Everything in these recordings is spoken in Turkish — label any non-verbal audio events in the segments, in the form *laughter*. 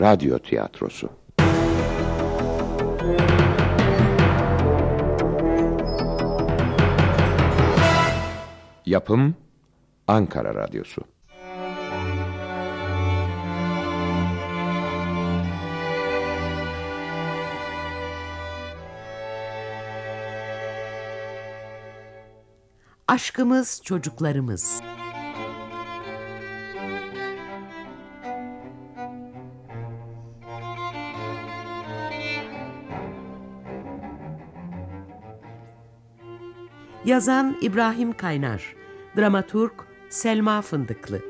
Radyo Tiyatrosu Yapım Ankara Radyosu Aşkımız çocuklarımız. Yazan İbrahim Kaynar, dramaturg Selma Fındıklı.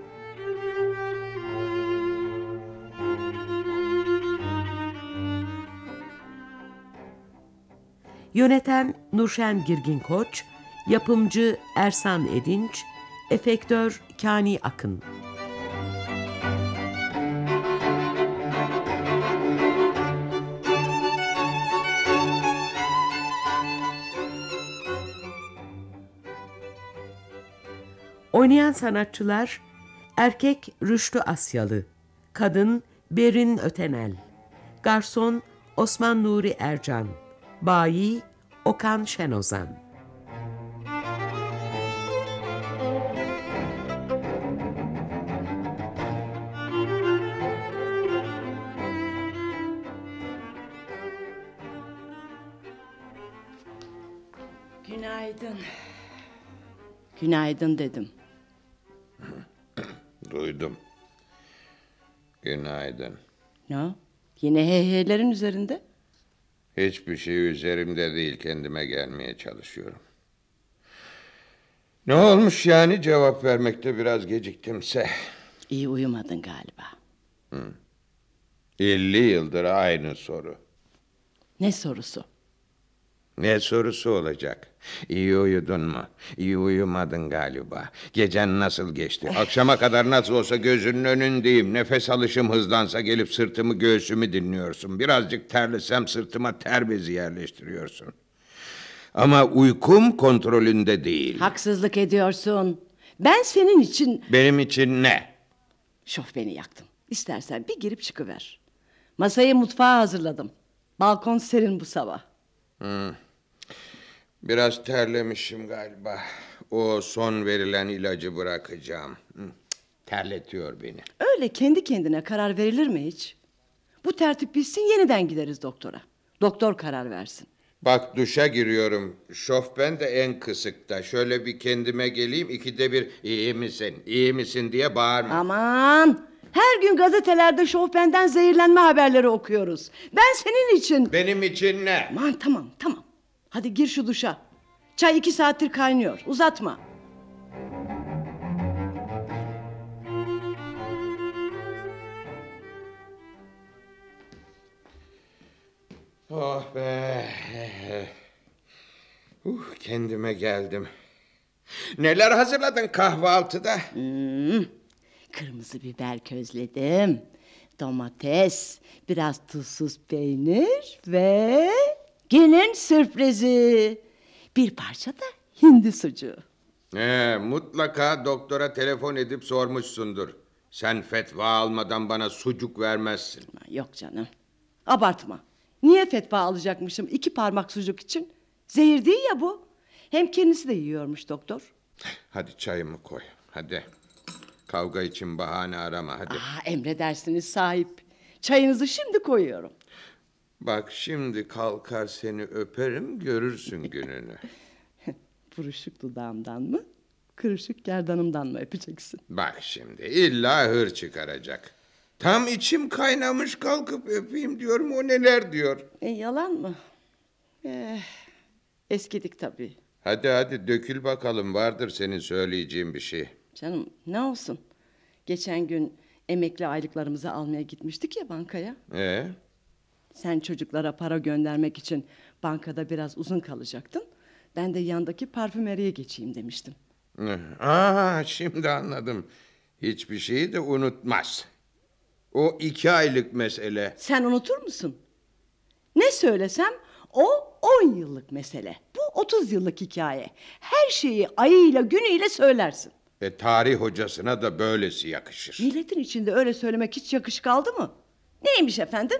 Yöneten Nurşen Girgin Koç, yapımcı Ersan Edinç, efektör Kani Akın. Oynayan sanatçılar erkek Rüştü Asyalı, kadın Berin Ötenel, garson Osman Nuri Ercan, bayi Okan Şenozan. Günaydın. Günaydın dedim. Duydum. Günaydın. Ne? Yine heyheylerin üzerinde. Hiçbir şey üzerimde değil kendime gelmeye çalışıyorum. Ne olmuş yani cevap vermekte biraz geciktimse. İyi uyumadın galiba. Hı. 50 yıldır aynı soru. Ne sorusu? Ne sorusu olacak? İyi uyudun mu? İyi uyumadın galiba. Gecen nasıl geçti? Akşama kadar nasıl olsa gözünün önündeyim. Nefes alışım hızlansa gelip sırtımı göğsümü dinliyorsun. Birazcık terlesem sırtıma ter bezi yerleştiriyorsun. Ama uykum kontrolünde değil. Haksızlık ediyorsun. Ben senin için... Benim için ne? Şof beni yaktın. İstersen bir girip çıkıver. Masayı mutfağa hazırladım. Balkon serin bu sabah. Hmm. Biraz terlemişim galiba. O son verilen ilacı bırakacağım. Terletiyor beni. Öyle kendi kendine karar verilir mi hiç? Bu tertip bilsin yeniden gideriz doktora. Doktor karar versin. Bak duşa giriyorum. Şofben de en kısıkta. Şöyle bir kendime geleyim. İkide bir iyi misin, iyi misin diye bağırma. Aman! Her gün gazetelerde şofbenden zehirlenme haberleri okuyoruz. Ben senin için... Benim için ne? Aman tamam, tamam. Hadi gir şu duşa. Çay iki saattir kaynıyor. Uzatma. Oh be. Uh, kendime geldim. Neler hazırladın kahvaltıda? Hmm, kırmızı biber közledim. Domates, biraz tuzsuz peynir ve Gelin sürprizi. Bir parça da hindi sucuğu. Ee, mutlaka doktora telefon edip sormuşsundur. Sen fetva almadan bana sucuk vermezsin. Yok canım. Abartma. Niye fetva alacakmışım iki parmak sucuk için? Zehir değil ya bu. Hem kendisi de yiyormuş doktor. Hadi çayımı koy. Hadi. Kavga için bahane arama hadi. Aa, emredersiniz sahip. Çayınızı şimdi koyuyorum. Bak şimdi kalkar seni öperim görürsün gününü. *laughs* Buruşuk dudağımdan mı? Kırışık gerdanımdan mı öpeceksin? Bak şimdi illa hır çıkaracak. Tam içim kaynamış kalkıp öpeyim diyorum o neler diyor. E, yalan mı? Eh, eskidik tabii. Hadi hadi dökül bakalım vardır senin söyleyeceğin bir şey. Canım ne olsun? Geçen gün emekli aylıklarımızı almaya gitmiştik ya bankaya. Ee? Sen çocuklara para göndermek için bankada biraz uzun kalacaktın. Ben de yandaki parfümeriye geçeyim demiştim. *laughs* Aa, şimdi anladım. Hiçbir şeyi de unutmaz. O iki aylık mesele. Sen unutur musun? Ne söylesem o on yıllık mesele. Bu otuz yıllık hikaye. Her şeyi ayıyla günüyle söylersin. E tarih hocasına da böylesi yakışır. Milletin içinde öyle söylemek hiç yakış kaldı mı? Neymiş efendim?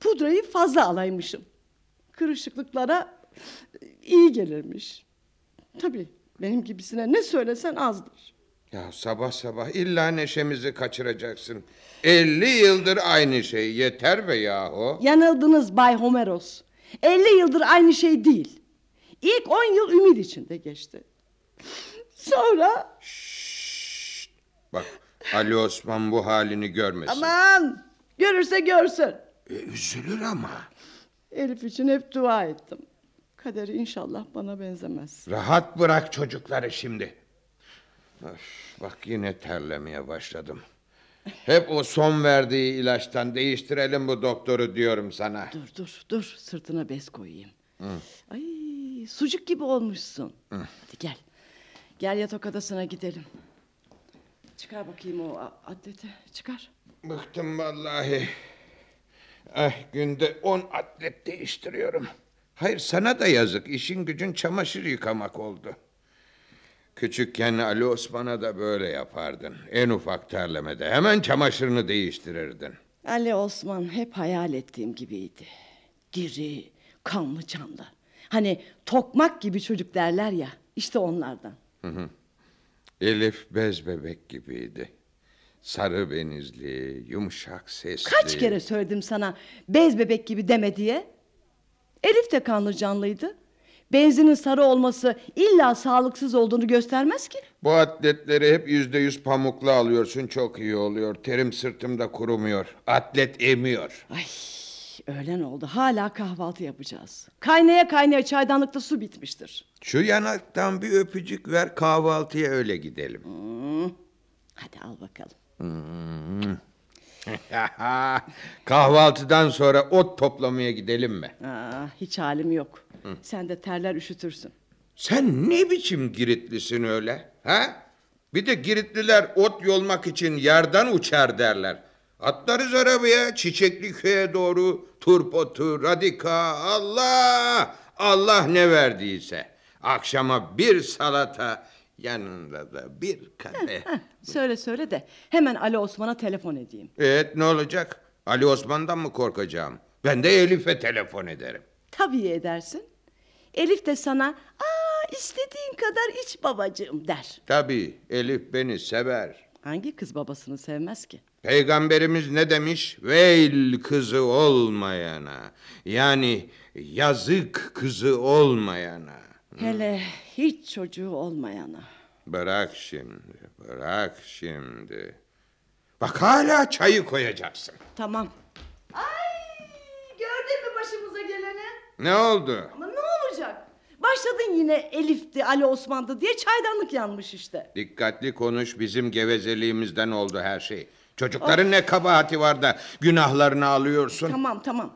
pudrayı fazla alaymışım. Kırışıklıklara e, iyi gelirmiş. Tabii benim gibisine ne söylesen azdır. Ya sabah sabah illa neşemizi kaçıracaksın. 50 yıldır aynı şey yeter be yahu. Yanıldınız Bay Homeros. 50 yıldır aynı şey değil. İlk 10 yıl ümit içinde geçti. Sonra... Şşşt, bak Ali Osman bu halini görmesin. Aman görürse görsün. E, üzülür ama. Elif için hep dua ettim. Kader inşallah bana benzemez. Rahat bırak çocukları şimdi. Öf, bak yine terlemeye başladım. Hep o son verdiği ilaçtan değiştirelim bu doktoru diyorum sana. Dur dur dur sırtına bez koyayım. Hı. Ay sucuk gibi olmuşsun. Hı. Hadi gel. Gel yatak odasına gidelim. Çıkar bakayım o adete çıkar. Bıktım vallahi. Eh, günde on atlet değiştiriyorum. Hayır sana da yazık. İşin gücün çamaşır yıkamak oldu. Küçükken Ali Osman'a da böyle yapardın. En ufak terlemede hemen çamaşırını değiştirirdin. Ali Osman hep hayal ettiğim gibiydi. Diri, kanlı canlı. Hani tokmak gibi çocuk derler ya. İşte onlardan. Hı hı. Elif bez bebek gibiydi. Sarı benizli, yumuşak sesli. Kaç kere söyledim sana bez bebek gibi deme diye. Elif de kanlı canlıydı. Benzinin sarı olması illa sağlıksız olduğunu göstermez ki. Bu atletleri hep yüzde yüz pamuklu alıyorsun çok iyi oluyor. Terim sırtımda kurumuyor. Atlet emiyor. Ay öğlen oldu hala kahvaltı yapacağız. Kaynaya kaynaya çaydanlıkta su bitmiştir. Şu yanaktan bir öpücük ver kahvaltıya öyle gidelim. Hmm. Hadi al bakalım. *laughs* Kahvaltıdan sonra ot toplamaya gidelim mi? Aa, hiç halim yok. Hı. Sen de terler üşütürsün. Sen ne biçim Giritlisin öyle? Ha? Bir de Giritliler ot yolmak için yerden uçar derler. Atlarız arabaya çiçekli köye doğru turpotu, radika, Allah! Allah ne verdiyse. Akşama bir salata, Yanında da bir kadeh. söyle söyle de hemen Ali Osman'a telefon edeyim. Evet ne olacak? Ali Osman'dan mı korkacağım? Ben de Elif'e telefon ederim. Tabii edersin. Elif de sana aa istediğin kadar iç babacığım der. Tabii Elif beni sever. Hangi kız babasını sevmez ki? Peygamberimiz ne demiş? Veil kızı olmayana. Yani yazık kızı olmayana. Hele hiç çocuğu olmayana. Bırak şimdi, bırak şimdi. Bak hala çayı koyacaksın. Tamam. Ay gördün mü başımıza geleni? Ne oldu? Ama ne olacak? Başladın yine Elif'ti, Ali Osman'dı diye çaydanlık yanmış işte. Dikkatli konuş bizim gevezeliğimizden oldu her şey. Çocukların ne kabahati var da günahlarını alıyorsun. Tamam tamam.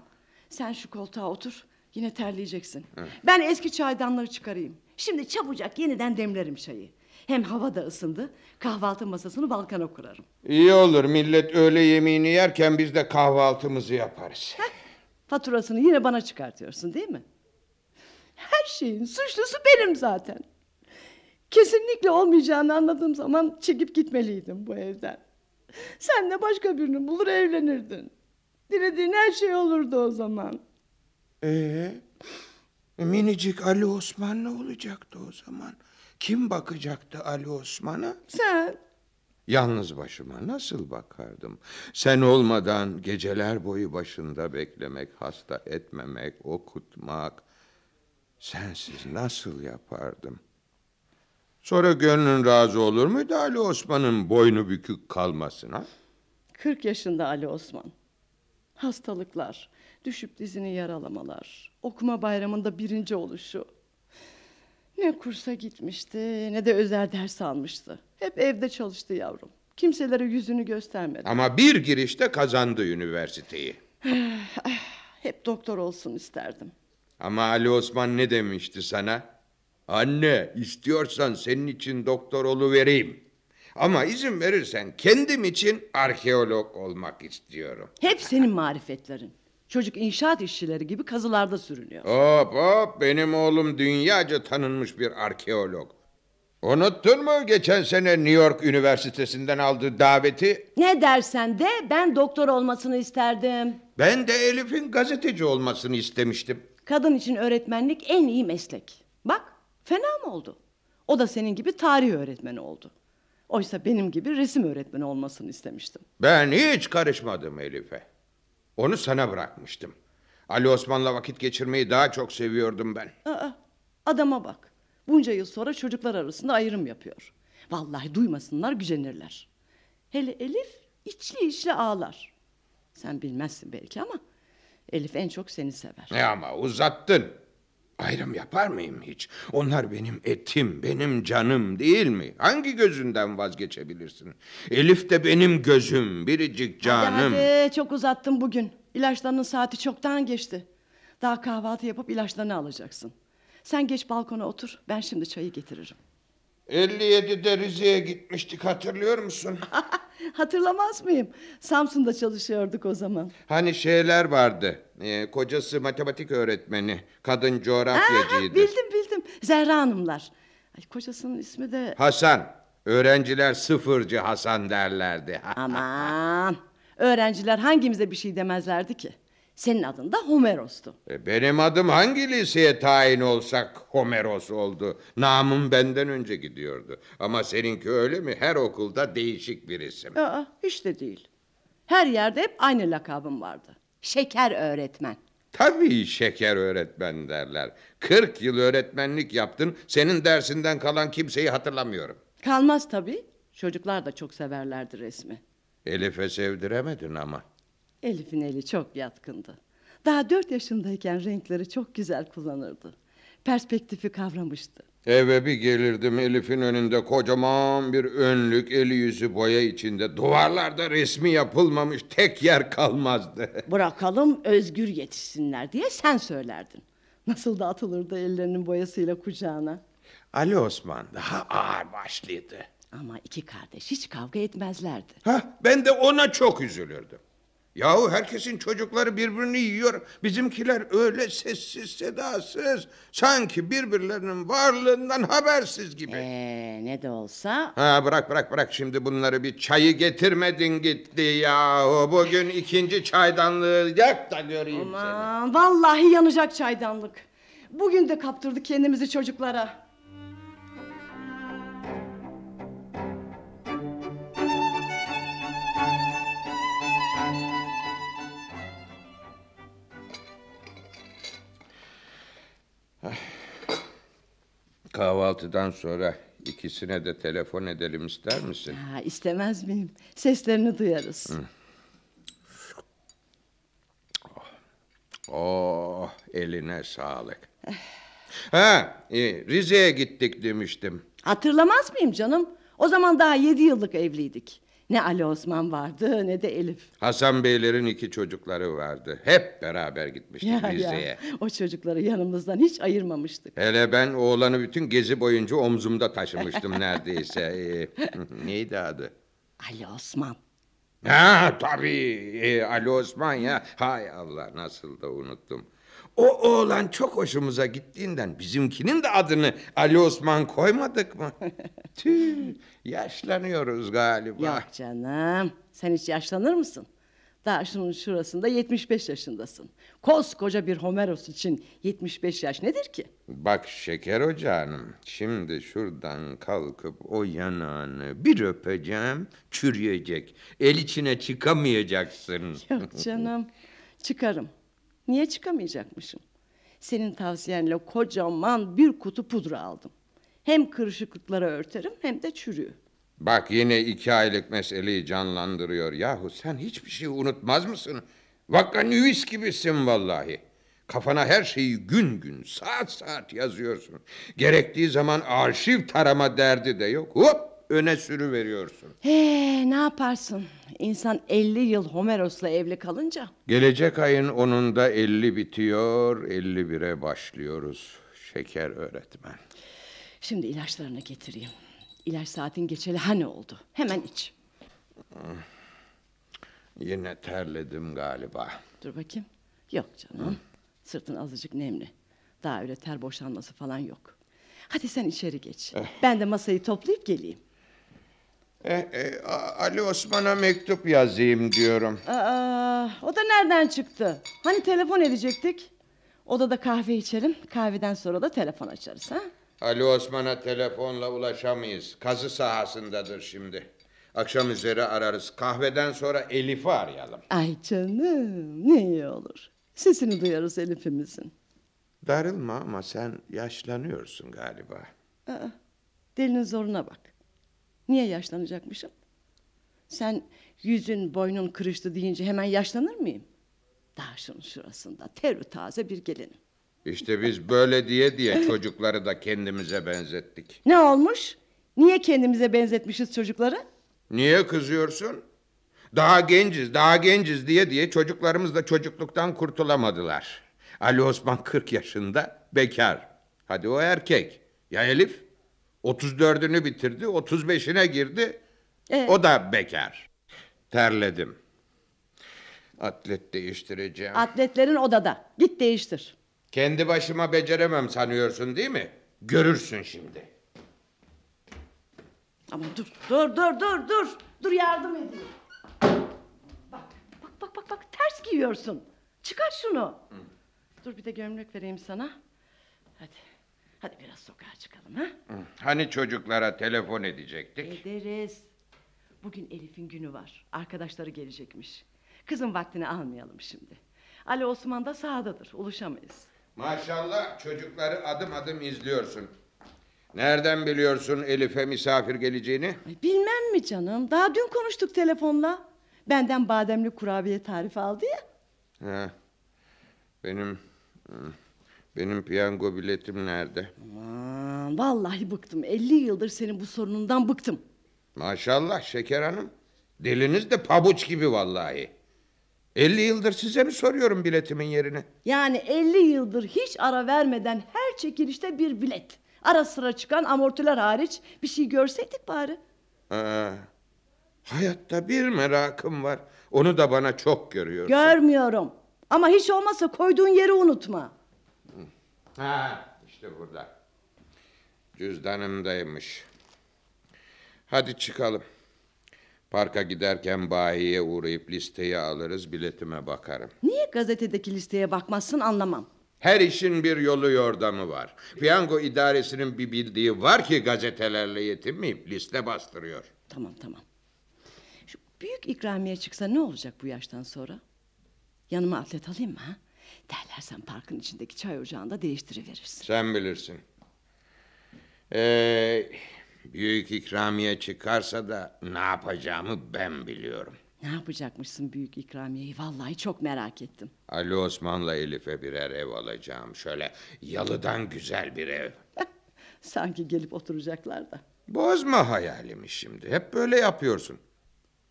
Sen şu koltuğa otur. Yine terleyeceksin. Hı. Ben eski çaydanları çıkarayım. Şimdi çabucak yeniden demlerim çayı. Hem hava da ısındı. Kahvaltı masasını balkona kurarım. İyi olur. Millet öğle yemeğini yerken biz de kahvaltımızı yaparız. Heh, faturasını yine bana çıkartıyorsun değil mi? Her şeyin suçlusu benim zaten. Kesinlikle olmayacağını anladığım zaman çekip gitmeliydim bu evden. Sen de başka birini bulur evlenirdin. Dilediğin her şey olurdu o zaman. Ee, e, minicik Ali Osman ne olacaktı o zaman? Kim bakacaktı Ali Osman'a? Sen. Yalnız başıma nasıl bakardım? Sen olmadan geceler boyu başında beklemek, hasta etmemek, okutmak... ...sensiz nasıl yapardım? Sonra gönlün razı olur muydu Ali Osman'ın boynu bükük kalmasına? Kırk yaşında Ali Osman. Hastalıklar, düşüp dizini yaralamalar, okuma bayramında birinci oluşu. Ne kursa gitmişti ne de özel ders almıştı. Hep evde çalıştı yavrum. Kimselere yüzünü göstermedi. Ama bir girişte kazandı üniversiteyi. *sighs* Hep doktor olsun isterdim. Ama Ali Osman ne demişti sana? Anne istiyorsan senin için doktor olu vereyim. Ama izin verirsen kendim için arkeolog olmak istiyorum. Hep senin marifetlerin. Çocuk inşaat işçileri gibi kazılarda sürünüyor. Hop hop benim oğlum dünyaca tanınmış bir arkeolog. Unuttun mu geçen sene New York Üniversitesi'nden aldığı daveti? Ne dersen de ben doktor olmasını isterdim. Ben de Elif'in gazeteci olmasını istemiştim. Kadın için öğretmenlik en iyi meslek. Bak fena mı oldu? O da senin gibi tarih öğretmeni oldu. Oysa benim gibi resim öğretmeni olmasını istemiştim. Ben hiç karışmadım Elif'e. Onu sana bırakmıştım. Ali Osman'la vakit geçirmeyi daha çok seviyordum ben. Aa, adama bak. Bunca yıl sonra çocuklar arasında ayrım yapıyor. Vallahi duymasınlar gücenirler. Hele Elif içli içli ağlar. Sen bilmezsin belki ama Elif en çok seni sever. Ya e ama uzattın. Ayrım yapar mıyım hiç? Onlar benim etim, benim canım değil mi? Hangi gözünden vazgeçebilirsin? Elif de benim gözüm, biricik canım. Hadi, hadi çok uzattım bugün. İlaçlarının saati çoktan geçti. Daha kahvaltı yapıp ilaçlarını alacaksın. Sen geç balkona otur, ben şimdi çayı getiririm. 57'de Rize'ye gitmiştik hatırlıyor musun? *laughs* Hatırlamaz mıyım? Samsun'da çalışıyorduk o zaman. Hani şeyler vardı. Ee, kocası matematik öğretmeni, kadın coğrafyacıydı. Aa, bildim bildim. Zehra Hanımlar. Ay, kocasının ismi de... Hasan. Öğrenciler sıfırcı Hasan derlerdi. *laughs* Aman. Öğrenciler hangimize bir şey demezlerdi ki? Senin adın da Homeros'tu. E benim adım hangi liseye tayin olsak Homeros oldu. Namım benden önce gidiyordu. Ama seninki öyle mi? Her okulda değişik bir isim. Aa, hiç de değil. Her yerde hep aynı lakabım vardı. Şeker öğretmen. Tabii şeker öğretmen derler. Kırk yıl öğretmenlik yaptın. Senin dersinden kalan kimseyi hatırlamıyorum. Kalmaz tabii. Çocuklar da çok severlerdi resmi. Elif'e sevdiremedin ama. Elif'in eli çok yatkındı. Daha dört yaşındayken renkleri çok güzel kullanırdı. Perspektifi kavramıştı. Eve bir gelirdim Elif'in önünde kocaman bir önlük eli yüzü boya içinde. Duvarlarda resmi yapılmamış tek yer kalmazdı. *laughs* Bırakalım özgür yetişsinler diye sen söylerdin. Nasıl da atılırdı ellerinin boyasıyla kucağına. Ali Osman daha ağır başlıydı. Ama iki kardeş hiç kavga etmezlerdi. Hah, ben de ona çok üzülürdüm. Yahu herkesin çocukları birbirini yiyor. Bizimkiler öyle sessiz sedasız. Sanki birbirlerinin varlığından habersiz gibi. Ee, ne de olsa... Ha, bırak bırak bırak şimdi bunları bir çayı getirmedin gitti yahu. Bugün ikinci çaydanlığı yak da göreyim Aman, seni. Vallahi yanacak çaydanlık. Bugün de kaptırdık kendimizi çocuklara. kahvaltıdan sonra ikisine de telefon edelim ister misin? Ha, istemez miyim? Seslerini duyarız. Hı. Oh, eline sağlık. *sighs* ha, e, Rize'ye gittik demiştim. Hatırlamaz mıyım canım? O zaman daha yedi yıllık evliydik. Ne Ali Osman vardı ne de Elif. Hasan Beylerin iki çocukları vardı. Hep beraber gitmiştik ya, Rize'ye. Ya, o çocukları yanımızdan hiç ayırmamıştık. Hele ben oğlanı bütün gezi boyunca omzumda taşımıştım neredeyse. *laughs* Ee, *laughs* neydi adı? Ali Osman. Ha tabii ee, Ali Osman ya. Hay Allah nasıl da unuttum. O oğlan çok hoşumuza gittiğinden bizimkinin de adını Ali Osman koymadık mı? *laughs* Tüh, yaşlanıyoruz galiba. Yok canım, sen hiç yaşlanır mısın? Daha şunun şurasında 75 yaşındasın. Koskoca bir Homeros için 75 yaş nedir ki? Bak şeker ocağım. Şimdi şuradan kalkıp o yanağını bir öpeceğim, çürüyecek. El içine çıkamayacaksın. Yok canım, çıkarım. Niye çıkamayacakmışım? Senin tavsiyenle kocaman bir kutu pudra aldım. Hem kırışıklıklara örterim hem de çürüğü. Bak yine iki aylık meseleyi canlandırıyor. Yahu sen hiçbir şey unutmaz mısın? Vakka nüvis gibisin vallahi. Kafana her şeyi gün gün, saat saat yazıyorsun. Gerektiği zaman arşiv tarama derdi de yok. Hop öne sürü veriyorsun. He, ne yaparsın? İnsan 50 yıl Homeros'la evli kalınca. Gelecek ayın 10'unda 50 bitiyor, 51'e başlıyoruz. Şeker öğretmen. Şimdi ilaçlarını getireyim. İlaç saatin geçeli hani oldu. Hemen iç. Hmm. Yine terledim galiba. Dur bakayım. Yok canım. Hı. Sırtın azıcık nemli. Daha öyle ter boşanması falan yok. Hadi sen içeri geç. Eh. Ben de masayı toplayıp geleyim. Eh, eh, Ali Osman'a mektup yazayım diyorum. Aa, o da nereden çıktı? Hani telefon edecektik? Odada kahve içelim. Kahveden sonra da telefon açarız. Ha? Ali Osman'a telefonla ulaşamayız. Kazı sahasındadır şimdi. Akşam üzeri ararız. Kahveden sonra Elif'i arayalım. Ay canım ne iyi olur. Sesini duyarız Elif'imizin. Darılma ama sen yaşlanıyorsun galiba. Aa, delinin zoruna bak. Niye yaşlanacakmışım? Sen yüzün boynun kırıştı deyince hemen yaşlanır mıyım? Daha şunun şurasında teri taze bir gelinim. İşte biz böyle diye diye çocukları da kendimize benzettik. Ne olmuş? Niye kendimize benzetmişiz çocukları? Niye kızıyorsun? Daha genciz, daha genciz diye diye çocuklarımız da çocukluktan kurtulamadılar. Ali Osman 40 yaşında, bekar. Hadi o erkek. Ya Elif? 34'ünü bitirdi, 35'ine girdi. Ee? O da bekar. Terledim. Atlet değiştireceğim. Atletlerin odada. Git değiştir. Kendi başıma beceremem sanıyorsun değil mi? Görürsün şimdi. Ama dur, dur, dur, dur, dur. Dur yardım edeyim. Bak, bak, bak, bak, bak. Ters giyiyorsun. Çıkar şunu. Hı. Dur bir de gömlek vereyim sana. Hadi. Hadi biraz sokağa çıkalım ha? Hani çocuklara telefon edecektik? Ederiz. Bugün Elif'in günü var. Arkadaşları gelecekmiş. Kızın vaktini almayalım şimdi. Ali Osman da sahadadır. Ulaşamayız. Maşallah çocukları adım adım izliyorsun. Nereden biliyorsun Elif'e misafir geleceğini? Ay, bilmem mi canım? Daha dün konuştuk telefonla. Benden bademli kurabiye tarifi aldı ya. Ha. Benim benim piyango biletim nerede? Aman, vallahi bıktım. 50 yıldır senin bu sorunundan bıktım. Maşallah Şeker Hanım. Diliniz de pabuç gibi vallahi. 50 yıldır size mi soruyorum biletimin yerini? Yani 50 yıldır hiç ara vermeden her çekilişte bir bilet. Ara sıra çıkan amortiler hariç bir şey görseydik bari. Aa, ee, hayatta bir merakım var. Onu da bana çok görüyorsun. Görmüyorum. Ama hiç olmazsa koyduğun yeri unutma. Ha, işte burada. Cüzdanımdaymış. Hadi çıkalım. Parka giderken bayiye uğrayıp listeyi alırız, biletime bakarım. Niye gazetedeki listeye bakmazsın anlamam. Her işin bir yolu yordamı var. Piyango idaresinin bir bildiği var ki gazetelerle yetinmeyip liste bastırıyor. Tamam tamam. Şu büyük ikramiye çıksa ne olacak bu yaştan sonra? Yanıma atlet alayım mı ha? Derlersen parkın içindeki çay ocağında değiştiriverirsin. Sen bilirsin. Ee, büyük ikramiye çıkarsa da ne yapacağımı ben biliyorum. Ne yapacakmışsın büyük ikramiyeyi vallahi çok merak ettim. Ali Osman'la Elif'e birer ev alacağım. Şöyle yalıdan güzel bir ev. *laughs* Sanki gelip oturacaklar da. Bozma hayalimi şimdi. Hep böyle yapıyorsun.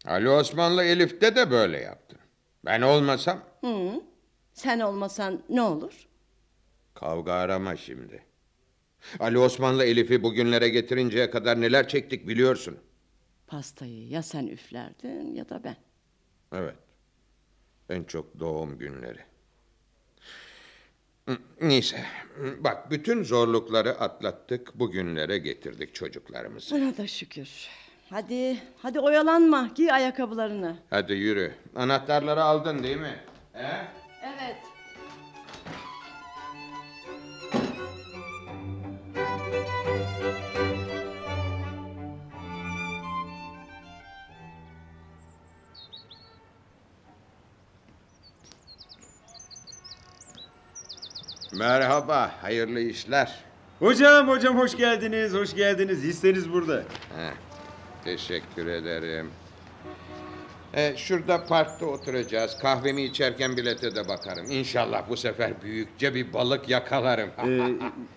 Ali Osman'la Elif'te de böyle yaptın. Ben olmasam... Hı. Sen olmasan ne olur? Kavga arama şimdi. Ali Osman'la Elif'i bugünlere getirinceye kadar neler çektik biliyorsun. Pastayı ya sen üflerdin ya da ben. Evet. En çok doğum günleri. Neyse. Bak bütün zorlukları atlattık. Bugünlere getirdik çocuklarımızı. Buna da şükür. Hadi, hadi oyalanma. Giy ayakkabılarını. Hadi yürü. Anahtarları aldın değil mi? He? Evet. Merhaba, hayırlı işler. Hocam, hocam hoş geldiniz, hoş geldiniz. Hisseniz burada. Heh, teşekkür ederim. Ee, şurada parkta oturacağız. Kahvemi içerken bilete de bakarım. İnşallah bu sefer büyükçe bir balık yakalarım. Ee,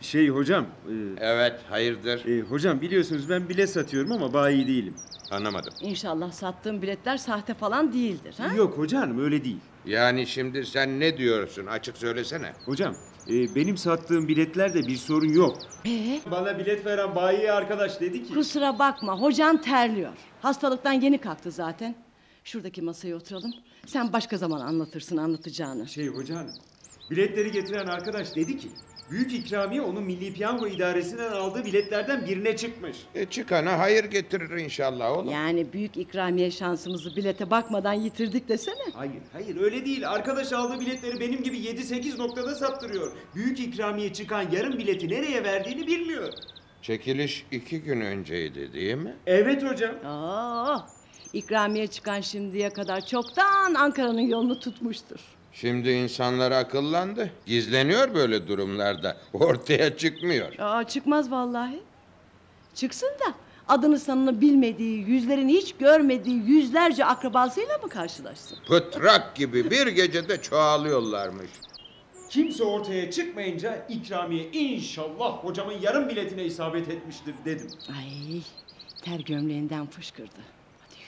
şey hocam. E, evet hayırdır? E, hocam biliyorsunuz ben bile satıyorum ama bayi değilim. Anlamadım. İnşallah sattığım biletler sahte falan değildir. Ha? Yok hocam öyle değil. Yani şimdi sen ne diyorsun açık söylesene. Hocam e, benim sattığım biletlerde bir sorun yok. Ee? Bana bilet veren bayi arkadaş dedi ki. Kusura bakma hocan terliyor. Hastalıktan yeni kalktı zaten. Şuradaki masaya oturalım. Sen başka zaman anlatırsın anlatacağını. Şey hocam, biletleri getiren arkadaş dedi ki... ...büyük ikramiye onun Milli Piyango İdaresi'nden aldığı biletlerden birine çıkmış. E çıkana hayır getirir inşallah oğlum. Yani büyük ikramiye şansımızı bilete bakmadan yitirdik desene. Hayır, hayır öyle değil. Arkadaş aldığı biletleri benim gibi 7-8 noktada sattırıyor. Büyük ikramiye çıkan yarım bileti nereye verdiğini bilmiyor. Çekiliş iki gün önceydi değil mi? Evet hocam. Aa, İkramiye çıkan şimdiye kadar çoktan Ankara'nın yolunu tutmuştur. Şimdi insanlar akıllandı. Gizleniyor böyle durumlarda. Ortaya çıkmıyor. Aa, çıkmaz vallahi. Çıksın da adını sanını bilmediği, yüzlerini hiç görmediği yüzlerce akrabasıyla mı karşılaşsın? Pıtrak gibi bir gecede çoğalıyorlarmış. Kimse ortaya çıkmayınca ikramiye inşallah hocamın yarım biletine isabet etmiştir dedim. Ay ter gömleğinden fışkırdı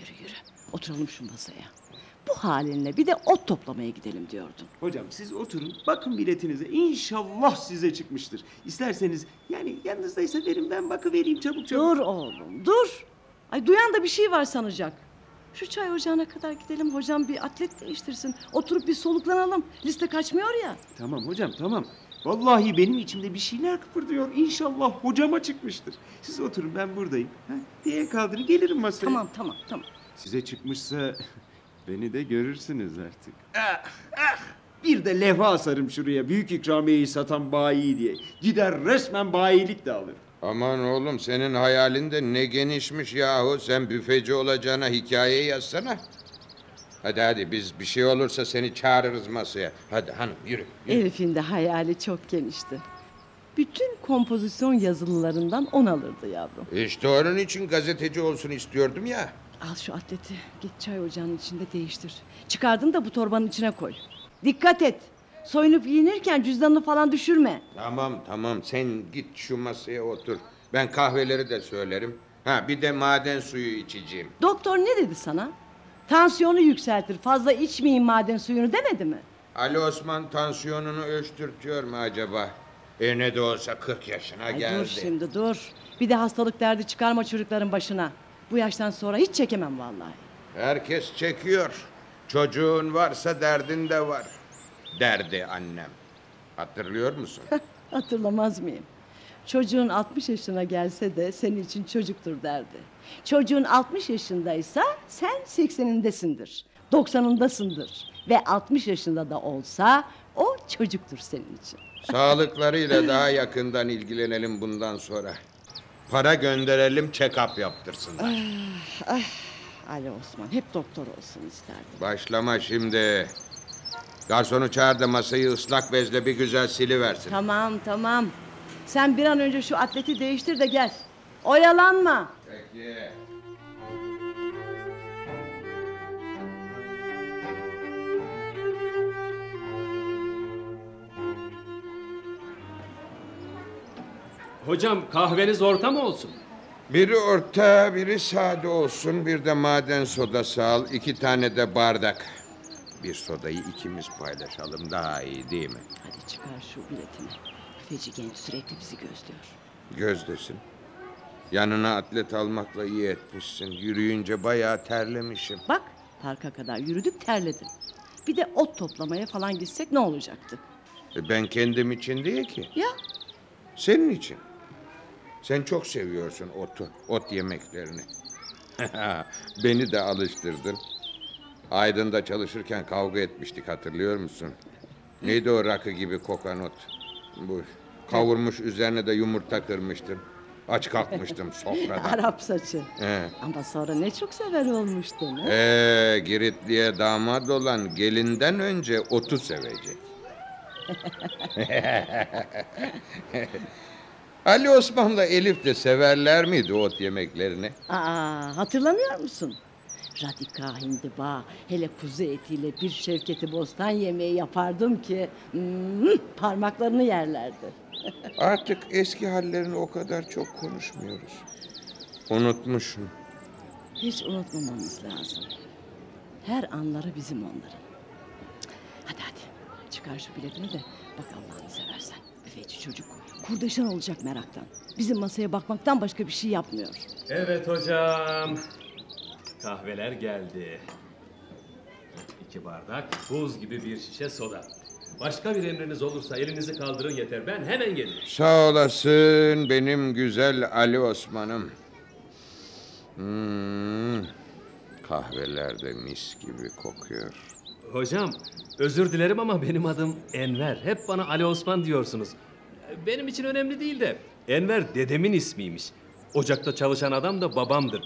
yürü yürü. Oturalım şu masaya. Bu halinle bir de ot toplamaya gidelim diyordum. Hocam siz oturun bakın biletinize İnşallah size çıkmıştır. İsterseniz yani yanınızdaysa verin ben bakıvereyim çabuk çabuk. Dur oğlum dur. Ay duyan da bir şey var sanacak. Şu çay ocağına kadar gidelim hocam bir atlet değiştirsin. Oturup bir soluklanalım. Liste kaçmıyor ya. Tamam hocam tamam. Vallahi benim içimde bir şeyler kıpırdıyor. İnşallah hocama çıkmıştır. Siz oturun ben buradayım. Ha, diye kaldırın gelirim masaya. Tamam tamam tamam. Size çıkmışsa *laughs* beni de görürsünüz artık. Ah, ah. Bir de levha asarım şuraya büyük ikramiyeyi satan bayi diye. Gider resmen bayilik de alır. Aman oğlum senin hayalinde ne genişmiş yahu. Sen büfeci olacağına hikaye yazsana. Hadi hadi biz bir şey olursa seni çağırırız masaya. Hadi hanım yürü. yürü. Elif'in de hayali çok genişti. Bütün kompozisyon yazılılarından on alırdı yavrum. İşte onun için gazeteci olsun istiyordum ya. Al şu atleti. Git çay ocağının içinde değiştir. Çıkardın da bu torbanın içine koy. Dikkat et. Soyunup giyinirken cüzdanını falan düşürme. Tamam tamam sen git şu masaya otur. Ben kahveleri de söylerim. Ha bir de maden suyu içeceğim. Doktor ne dedi sana? Tansiyonu yükseltir. Fazla içmeyin maden suyunu demedi mi? Ali Osman tansiyonunu ölçtürtüyor mu acaba? E ne de olsa 40 yaşına Ay geldi. Dur şimdi dur. Bir de hastalık derdi çıkarma çocukların başına. Bu yaştan sonra hiç çekemem vallahi. Herkes çekiyor. Çocuğun varsa derdin de var. Derdi annem. Hatırlıyor musun? *laughs* Hatırlamaz mıyım? Çocuğun 60 yaşına gelse de senin için çocuktur derdi. Çocuğun 60 yaşındaysa sen 80'indesindir. 90'ındasındır. Ve 60 yaşında da olsa o çocuktur senin için. Sağlıklarıyla daha yakından ilgilenelim bundan sonra. Para gönderelim check-up yaptırsınlar. Ah, ah, Ali Osman hep doktor olsun isterdim. Başlama şimdi. Garsonu çağır da masayı ıslak bezle bir güzel siliversin. Tamam tamam. Sen bir an önce şu atleti değiştir de gel. Oyalanma. Peki. Hocam kahveniz orta mı olsun? Biri orta, biri sade olsun. Bir de maden sodası al. iki tane de bardak. Bir sodayı ikimiz paylaşalım. Daha iyi değil mi? Hadi çıkar şu biletini. Feci genç sürekli bizi gözlüyor. Gözdesin. Yanına atlet almakla iyi etmişsin. Yürüyünce bayağı terlemişim. Bak parka kadar yürüdük terledim. Bir de ot toplamaya falan gitsek ne olacaktı? E, ben kendim için değil ki. Ya? Senin için. Sen çok seviyorsun otu, ot yemeklerini. *laughs* Beni de alıştırdın. Aydın'da çalışırken kavga etmiştik hatırlıyor musun? Neydi o rakı gibi kokan ot? Bu kavurmuş üzerine de yumurta kırmıştım. Aç kalkmıştım *laughs* sofrada. Arap saçı. He. Ama sonra ne çok sever olmuştun. ha? Ee, Giritli'ye damat olan gelinden önce otu sevecek. *laughs* Ali Osman'la Elif de severler miydi ot yemeklerini? Aa, hatırlamıyor musun? radika hindiba hele kuzu etiyle bir şevketi bostan yemeği yapardım ki parmaklarını yerlerdi. *laughs* Artık eski hallerini o kadar çok konuşmuyoruz. Unutmuşum. Hiç unutmamamız lazım. Her anları bizim onların. Hadi hadi çıkar şu biletini de bak Allah'ını seversen. Büfeci çocuk kurdeşen olacak meraktan. Bizim masaya bakmaktan başka bir şey yapmıyor. Evet hocam. Kahveler geldi. İki bardak, buz gibi bir şişe soda. Başka bir emriniz olursa elinizi kaldırın yeter. Ben hemen gelirim. Sağ olasın benim güzel Ali Osman'ım. Hmm, kahveler de mis gibi kokuyor. Hocam özür dilerim ama benim adım Enver. Hep bana Ali Osman diyorsunuz. Benim için önemli değil de Enver dedemin ismiymiş. Ocakta çalışan adam da babamdır.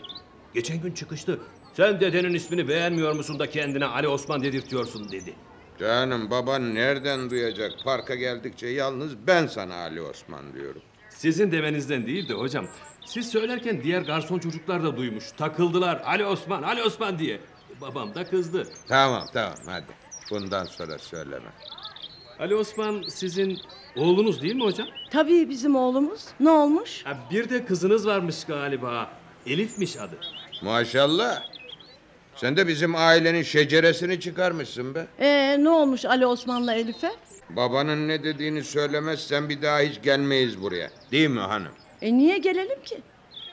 Geçen gün çıkıştı. Sen dedenin ismini beğenmiyor musun da kendine Ali Osman dedirtiyorsun dedi. Canım baban nereden duyacak? Parka geldikçe yalnız ben sana Ali Osman diyorum. Sizin demenizden değil de hocam. Siz söylerken diğer garson çocuklar da duymuş. Takıldılar Ali Osman, Ali Osman diye. Babam da kızdı. Tamam tamam hadi. Bundan sonra söyleme. Ali Osman sizin oğlunuz değil mi hocam? Tabii bizim oğlumuz. Ne olmuş? Ha, bir de kızınız varmış galiba. Elif'miş adı. Maşallah. Sen de bizim ailenin şeceresini çıkarmışsın be. Ee, ne olmuş Ali Osman'la Elif'e? Babanın ne dediğini söylemezsen bir daha hiç gelmeyiz buraya. Değil mi hanım? E niye gelelim ki?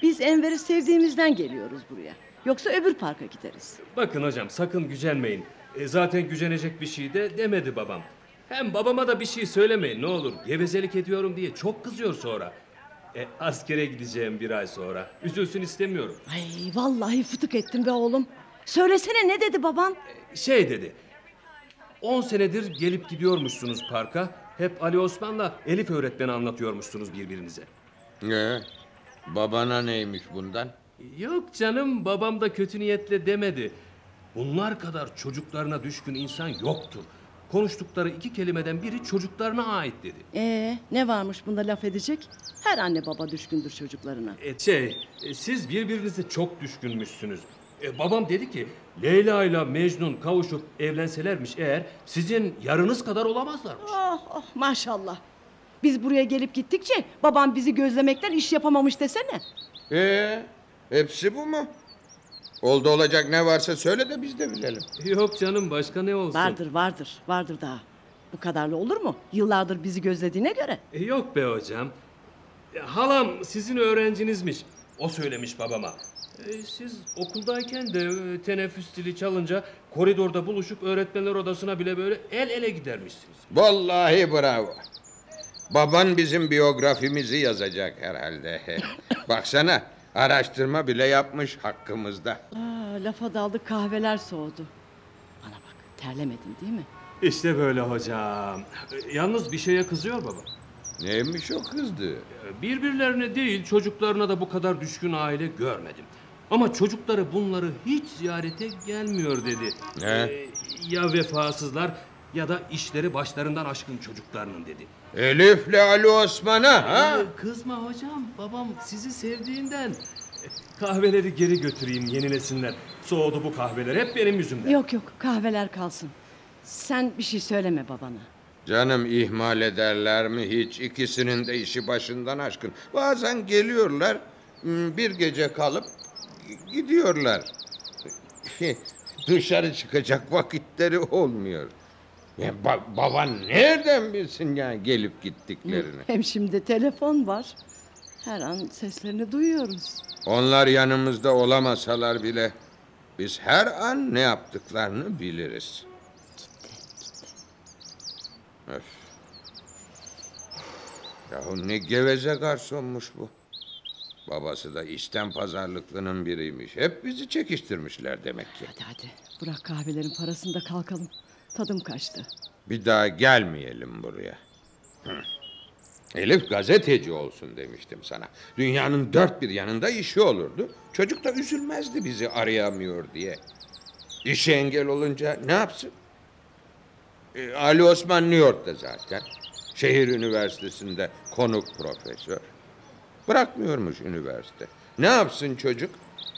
Biz Enver'i sevdiğimizden geliyoruz buraya. Yoksa öbür parka gideriz. Bakın hocam sakın gücenmeyin. E, zaten gücenecek bir şey de demedi babam. Hem babama da bir şey söylemeyin ne olur. Gevezelik ediyorum diye çok kızıyor sonra. E, askere gideceğim bir ay sonra. Üzülsün istemiyorum. Ay vallahi fıtık ettim be oğlum. Söylesene ne dedi baban? E, şey dedi. On senedir gelip gidiyormuşsunuz parka. Hep Ali Osman'la Elif öğretmeni anlatıyormuşsunuz birbirinize. Ne? Babana neymiş bundan? Yok canım babam da kötü niyetle demedi. Bunlar kadar çocuklarına düşkün insan yoktur. Konuştukları iki kelimeden biri çocuklarına ait dedi. Ee, ne varmış bunda laf edecek? Her anne baba düşkündür çocuklarına. E, şey, e, siz birbirinize çok düşkünmüşsünüz. E, babam dedi ki Leyla ile Mecnun kavuşup evlenselermiş eğer sizin yarınız kadar olamazlarmış. Oh, oh maşallah. Biz buraya gelip gittikçe babam bizi gözlemekten iş yapamamış desene. Ee, hepsi bu mu? Oldu olacak ne varsa söyle de biz de bilelim. Yok canım başka ne olsun? Vardır vardır vardır daha. Bu kadarla olur mu? Yıllardır bizi gözlediğine göre. E, yok be hocam. E, halam sizin öğrencinizmiş. O söylemiş babama. E, siz okuldayken de e, teneffüs dili çalınca koridorda buluşup öğretmenler odasına bile böyle el ele gidermişsiniz. Vallahi bravo. Baban bizim biyografimizi yazacak herhalde. *laughs* Baksana Araştırma bile yapmış hakkımızda. Aa, lafa daldı kahveler soğudu. Bana bak terlemedin değil mi? İşte böyle hocam. Yalnız bir şeye kızıyor baba. Neymiş o kızdı? Birbirlerine değil çocuklarına da bu kadar düşkün aile görmedim. Ama çocukları bunları hiç ziyarete gelmiyor dedi. Ne? Ee, ya vefasızlar ya da işleri başlarından aşkın çocuklarının dedi. Elif'le Ali Osman'a ha? Ee, kızma hocam babam sizi sevdiğinden. Kahveleri geri götüreyim yenilesinler. Soğudu bu kahveler hep benim yüzümden. Yok yok kahveler kalsın. Sen bir şey söyleme babana. Canım ihmal ederler mi hiç? İkisinin de işi başından aşkın. Bazen geliyorlar hmm, bir gece kalıp gidiyorlar. *laughs* Dışarı çıkacak vakitleri olmuyor. Ya e, ba baban nereden bilsin ya gelip gittiklerini? Hem şimdi telefon var. Her an seslerini duyuyoruz. Onlar yanımızda olamasalar bile biz her an ne yaptıklarını biliriz. Gitti, gitti. Öf. Yahu ne geveze garsonmuş bu. Babası da işten pazarlıklının biriymiş. Hep bizi çekiştirmişler demek ki. Hadi hadi bırak kahvelerin parasını da kalkalım. Tadım kaçtı. Bir daha gelmeyelim buraya. Hı. Elif gazeteci olsun demiştim sana. Dünyanın dört bir yanında işi olurdu. Çocuk da üzülmezdi bizi arayamıyor diye. İşe engel olunca ne yapsın? E, Ali Osman New York'ta zaten. Şehir Üniversitesi'nde konuk profesör. Bırakmıyormuş üniversite. Ne yapsın çocuk?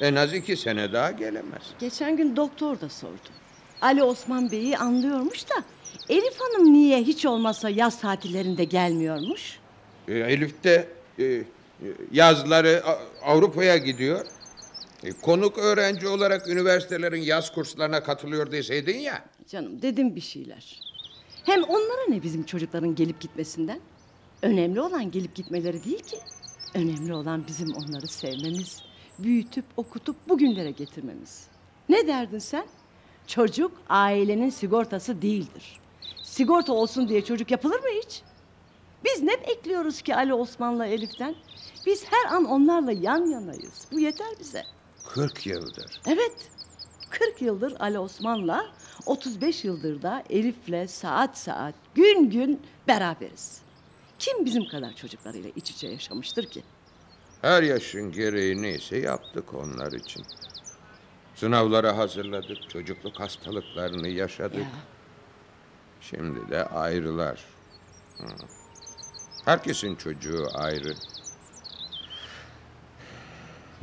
En az iki sene daha gelemez. Geçen gün doktor da sordu. Ali Osman Bey'i anlıyormuş da Elif Hanım niye hiç olmasa yaz tatillerinde gelmiyormuş? E, Elif de e, yazları Avrupa'ya gidiyor. E, konuk öğrenci olarak üniversitelerin yaz kurslarına katılıyor deseydin ya. Canım dedim bir şeyler. Hem onlara ne bizim çocukların gelip gitmesinden? Önemli olan gelip gitmeleri değil ki. Önemli olan bizim onları sevmemiz, büyütüp okutup bugünlere getirmemiz. Ne derdin sen? Çocuk ailenin sigortası değildir. Sigorta olsun diye çocuk yapılır mı hiç? Biz ne bekliyoruz ki Ali Osman'la Elif'ten? Biz her an onlarla yan yanayız. Bu yeter bize. 40 yıldır. Evet. 40 yıldır Ali Osman'la, 35 yıldır da Elif'le saat saat, gün gün beraberiz. Kim bizim kadar çocuklarıyla iç içe yaşamıştır ki? Her yaşın gereği neyse yaptık onlar için. Sınavlara hazırladık, çocukluk hastalıklarını yaşadık. Şimdi de ayrılar. Herkesin çocuğu ayrı.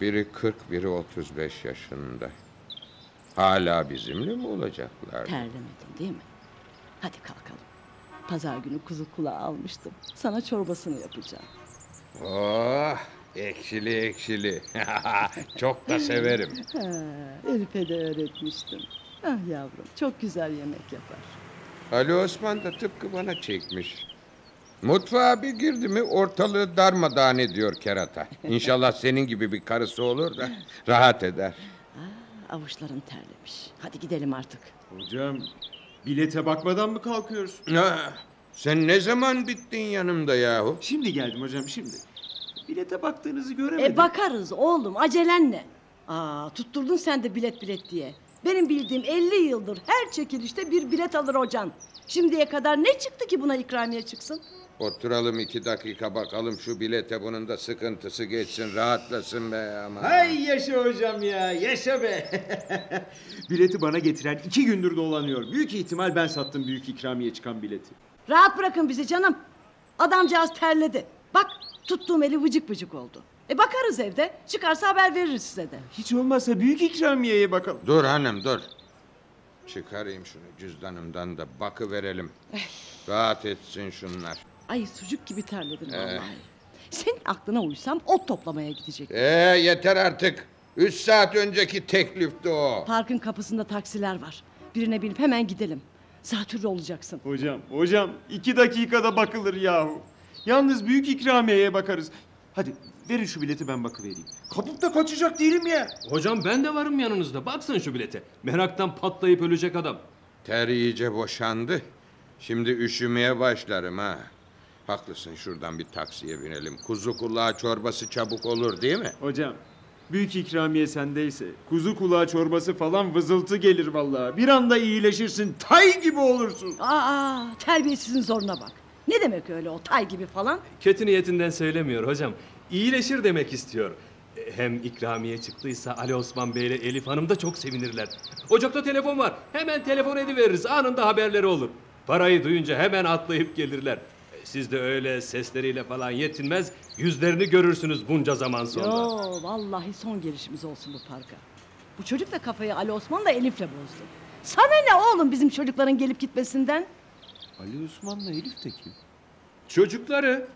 Biri 40, biri 35 yaşında. Hala bizimle mi olacaklar? Terlemedin değil mi? Hadi kalkalım. Pazar günü kuzu kulağı almıştım. Sana çorbasını yapacağım. Oh! Ekşili ekşili. *laughs* çok da severim. Ha, Elif'e de öğretmiştim. Ah yavrum çok güzel yemek yapar. Ali Osman da tıpkı bana çekmiş. Mutfağa bir girdi mi ortalığı darmadağın ediyor kerata. *laughs* İnşallah senin gibi bir karısı olur da rahat eder. Aa, ah, avuçlarım terlemiş. Hadi gidelim artık. Hocam bilete bakmadan mı kalkıyorsun? Ha, sen ne zaman bittin yanımda yahu? Şimdi geldim hocam şimdi. Bilete baktığınızı e, göremedim. E bakarız oğlum acelen ne? Aa, tutturdun sen de bilet bilet diye. Benim bildiğim 50 yıldır her çekilişte bir bilet alır hocan. Şimdiye kadar ne çıktı ki buna ikramiye çıksın? Oturalım iki dakika bakalım şu bilete bunun da sıkıntısı geçsin rahatlasın be ama. Hay yaşa hocam ya yaşa be. *laughs* bileti bana getiren iki gündür dolanıyor. Büyük ihtimal ben sattım büyük ikramiye çıkan bileti. Rahat bırakın bizi canım. Adamcağız terledi. Tuttuğum eli vıcık vıcık oldu. E bakarız evde. Çıkarsa haber veririz size de. Hiç olmazsa büyük ikramiyeye bakalım. Dur hanım dur. Çıkarayım şunu cüzdanımdan da bakı verelim. Rahat etsin şunlar. Ay sucuk gibi terledin ee. Eh. vallahi. Senin aklına uysam ot toplamaya gidecek. Ee yeter artık. Üç saat önceki teklifti o. Parkın kapısında taksiler var. Birine binip hemen gidelim. Zatürre olacaksın. Hocam, hocam iki dakikada bakılır yahu. Yalnız büyük ikramiyeye bakarız. Hadi verin şu bileti ben bakıvereyim. Kapıp da kaçacak değilim ya. Hocam ben de varım yanınızda. Baksana şu bilete. Meraktan patlayıp ölecek adam. Ter iyice boşandı. Şimdi üşümeye başlarım ha. Haklısın şuradan bir taksiye binelim. Kuzu kulağı çorbası çabuk olur değil mi? Hocam büyük ikramiye sendeyse kuzu kulağı çorbası falan vızıltı gelir vallahi. Bir anda iyileşirsin tay gibi olursun. Aa terbiyesizin zoruna bak. Ne demek öyle o tay gibi falan? Kötü niyetinden söylemiyor hocam. İyileşir demek istiyor. E, hem ikramiye çıktıysa Ali Osman Bey ile Elif Hanım da çok sevinirler. Ocakta telefon var. Hemen telefon ediveririz. Anında haberleri olur. Parayı duyunca hemen atlayıp gelirler. E, siz de öyle sesleriyle falan yetinmez. Yüzlerini görürsünüz bunca zaman sonra. Yo vallahi son girişimiz olsun bu parka. Bu çocuk da kafayı Ali da Elif'le bozdu. Sana ne oğlum bizim çocukların gelip gitmesinden? Ali Osman'la Elif de kim? Çocukları.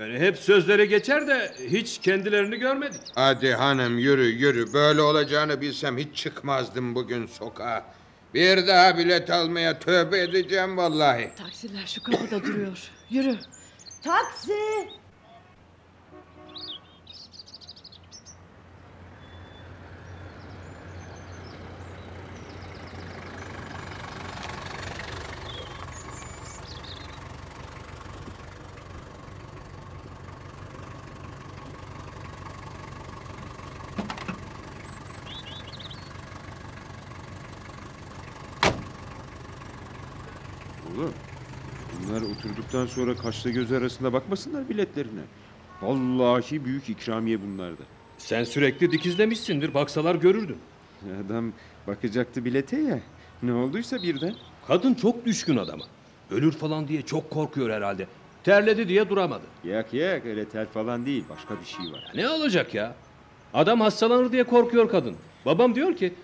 Yani hep sözlere geçer de hiç kendilerini görmedik. Hadi hanım yürü yürü. Böyle olacağını bilsem hiç çıkmazdım bugün sokağa. Bir daha bilet almaya tövbe edeceğim vallahi. Taksiler şu kapıda duruyor. Yürü. Taksi! olduktan sonra kaşla göz arasında bakmasınlar biletlerine. Vallahi büyük ikramiye bunlarda. Sen sürekli dikizlemişsindir. Baksalar görürdün. Adam bakacaktı bilete ya. Ne olduysa birden. Kadın çok düşkün adama. Ölür falan diye çok korkuyor herhalde. Terledi diye duramadı. Yak yak öyle tel falan değil. Başka bir şey var. Ya ne olacak ya? Adam hastalanır diye korkuyor kadın. Babam diyor ki...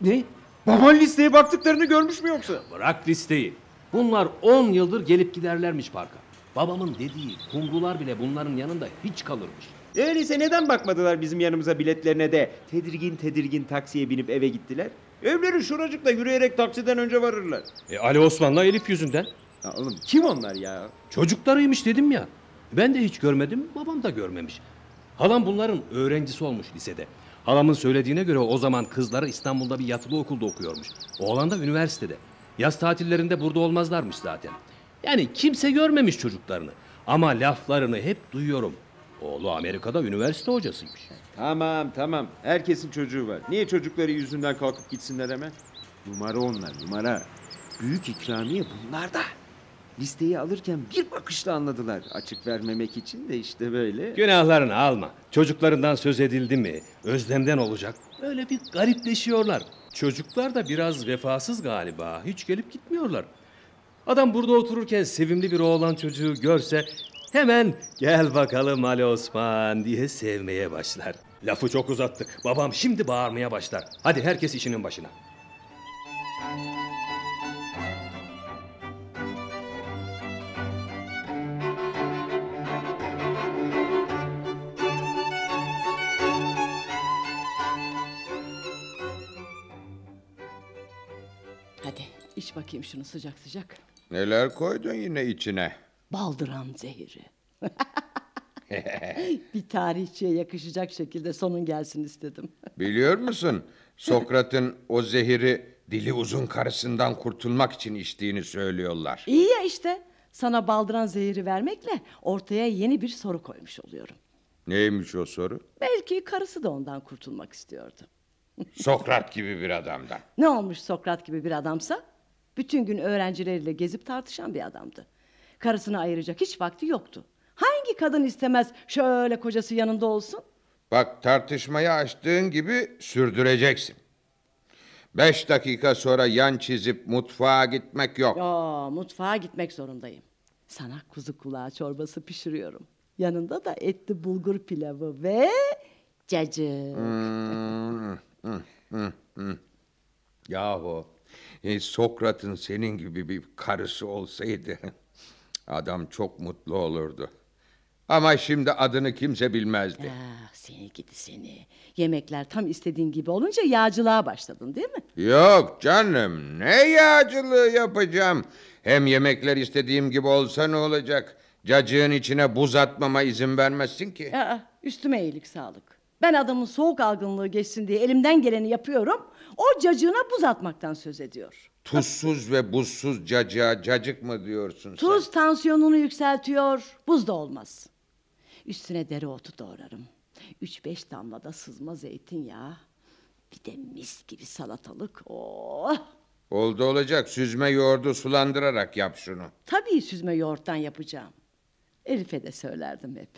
Ne? Baban listeye baktıklarını görmüş mü yoksa? Bırak listeyi. Bunlar 10 yıldır gelip giderlermiş parka. Babamın dediği kumrular bile bunların yanında hiç kalırmış. Öyleyse neden bakmadılar bizim yanımıza biletlerine de tedirgin tedirgin taksiye binip eve gittiler? Evleri şuracıkta yürüyerek taksiden önce varırlar. E, Ali Osman'la Elif yüzünden. Ya oğlum kim onlar ya? Çocuklarıymış dedim ya. Ben de hiç görmedim, babam da görmemiş. Halam bunların öğrencisi olmuş lisede. Halamın söylediğine göre o zaman kızları İstanbul'da bir yatılı okulda okuyormuş. Oğlan da üniversitede. Yaz tatillerinde burada olmazlarmış zaten. Yani kimse görmemiş çocuklarını. Ama laflarını hep duyuyorum. Oğlu Amerika'da üniversite hocasıymış. Tamam tamam. Herkesin çocuğu var. Niye çocukları yüzünden kalkıp gitsinler hemen? Numara onlar numara. Büyük ikramiye bunlar da. Listeyi alırken bir bakışla anladılar. Açık vermemek için de işte böyle. Günahlarını alma. Çocuklarından söz edildi mi? Özlemden olacak. Öyle bir garipleşiyorlar. Çocuklar da biraz vefasız galiba. Hiç gelip gitmiyorlar. Adam burada otururken sevimli bir oğlan çocuğu görse hemen gel bakalım Ali Osman diye sevmeye başlar. Lafı çok uzattık. Babam şimdi bağırmaya başlar. Hadi herkes işinin başına. İç bakayım şunu sıcak sıcak. Neler koydun yine içine? Baldıran zehiri. *laughs* bir tarihçiye yakışacak şekilde sonun gelsin istedim. *laughs* Biliyor musun? Sokrat'ın o zehiri dili uzun karısından kurtulmak için içtiğini söylüyorlar. İyi ya işte. Sana baldıran zehiri vermekle ortaya yeni bir soru koymuş oluyorum. Neymiş o soru? Belki karısı da ondan kurtulmak istiyordu. Sokrat gibi bir adamdan. Ne olmuş Sokrat gibi bir adamsa? Bütün gün öğrencileriyle gezip tartışan bir adamdı. Karısını ayıracak hiç vakti yoktu. Hangi kadın istemez şöyle kocası yanında olsun? Bak tartışmayı açtığın gibi sürdüreceksin. Beş dakika sonra yan çizip mutfağa gitmek yok. Yo, mutfağa gitmek zorundayım. Sana kuzu kulağı çorbası pişiriyorum. Yanında da etli bulgur pilavı ve cacık. Hmm, hmm, hmm, hmm. Yahu e, Sokrat'ın senin gibi bir karısı olsaydı adam çok mutlu olurdu. Ama şimdi adını kimse bilmezdi. Ah, seni gidi seni. Yemekler tam istediğin gibi olunca yağcılığa başladın değil mi? Yok canım ne yağcılığı yapacağım. Hem yemekler istediğim gibi olsa ne olacak? Cacığın içine buz atmama izin vermezsin ki. Aa, ah, üstüme iyilik sağlık. Ben adamın soğuk algınlığı geçsin diye elimden geleni yapıyorum. O cacığına buz atmaktan söz ediyor. Tuzsuz ve buzsuz cacığa cacık mı diyorsun sen? Tuz tansiyonunu yükseltiyor. Buz da olmaz. Üstüne dereotu doğrarım. Üç beş damla da sızma zeytinyağı. Bir de mis gibi salatalık. Oh! Oldu olacak. Süzme yoğurdu sulandırarak yap şunu. Tabii süzme yoğurttan yapacağım. Elif'e de söylerdim hep.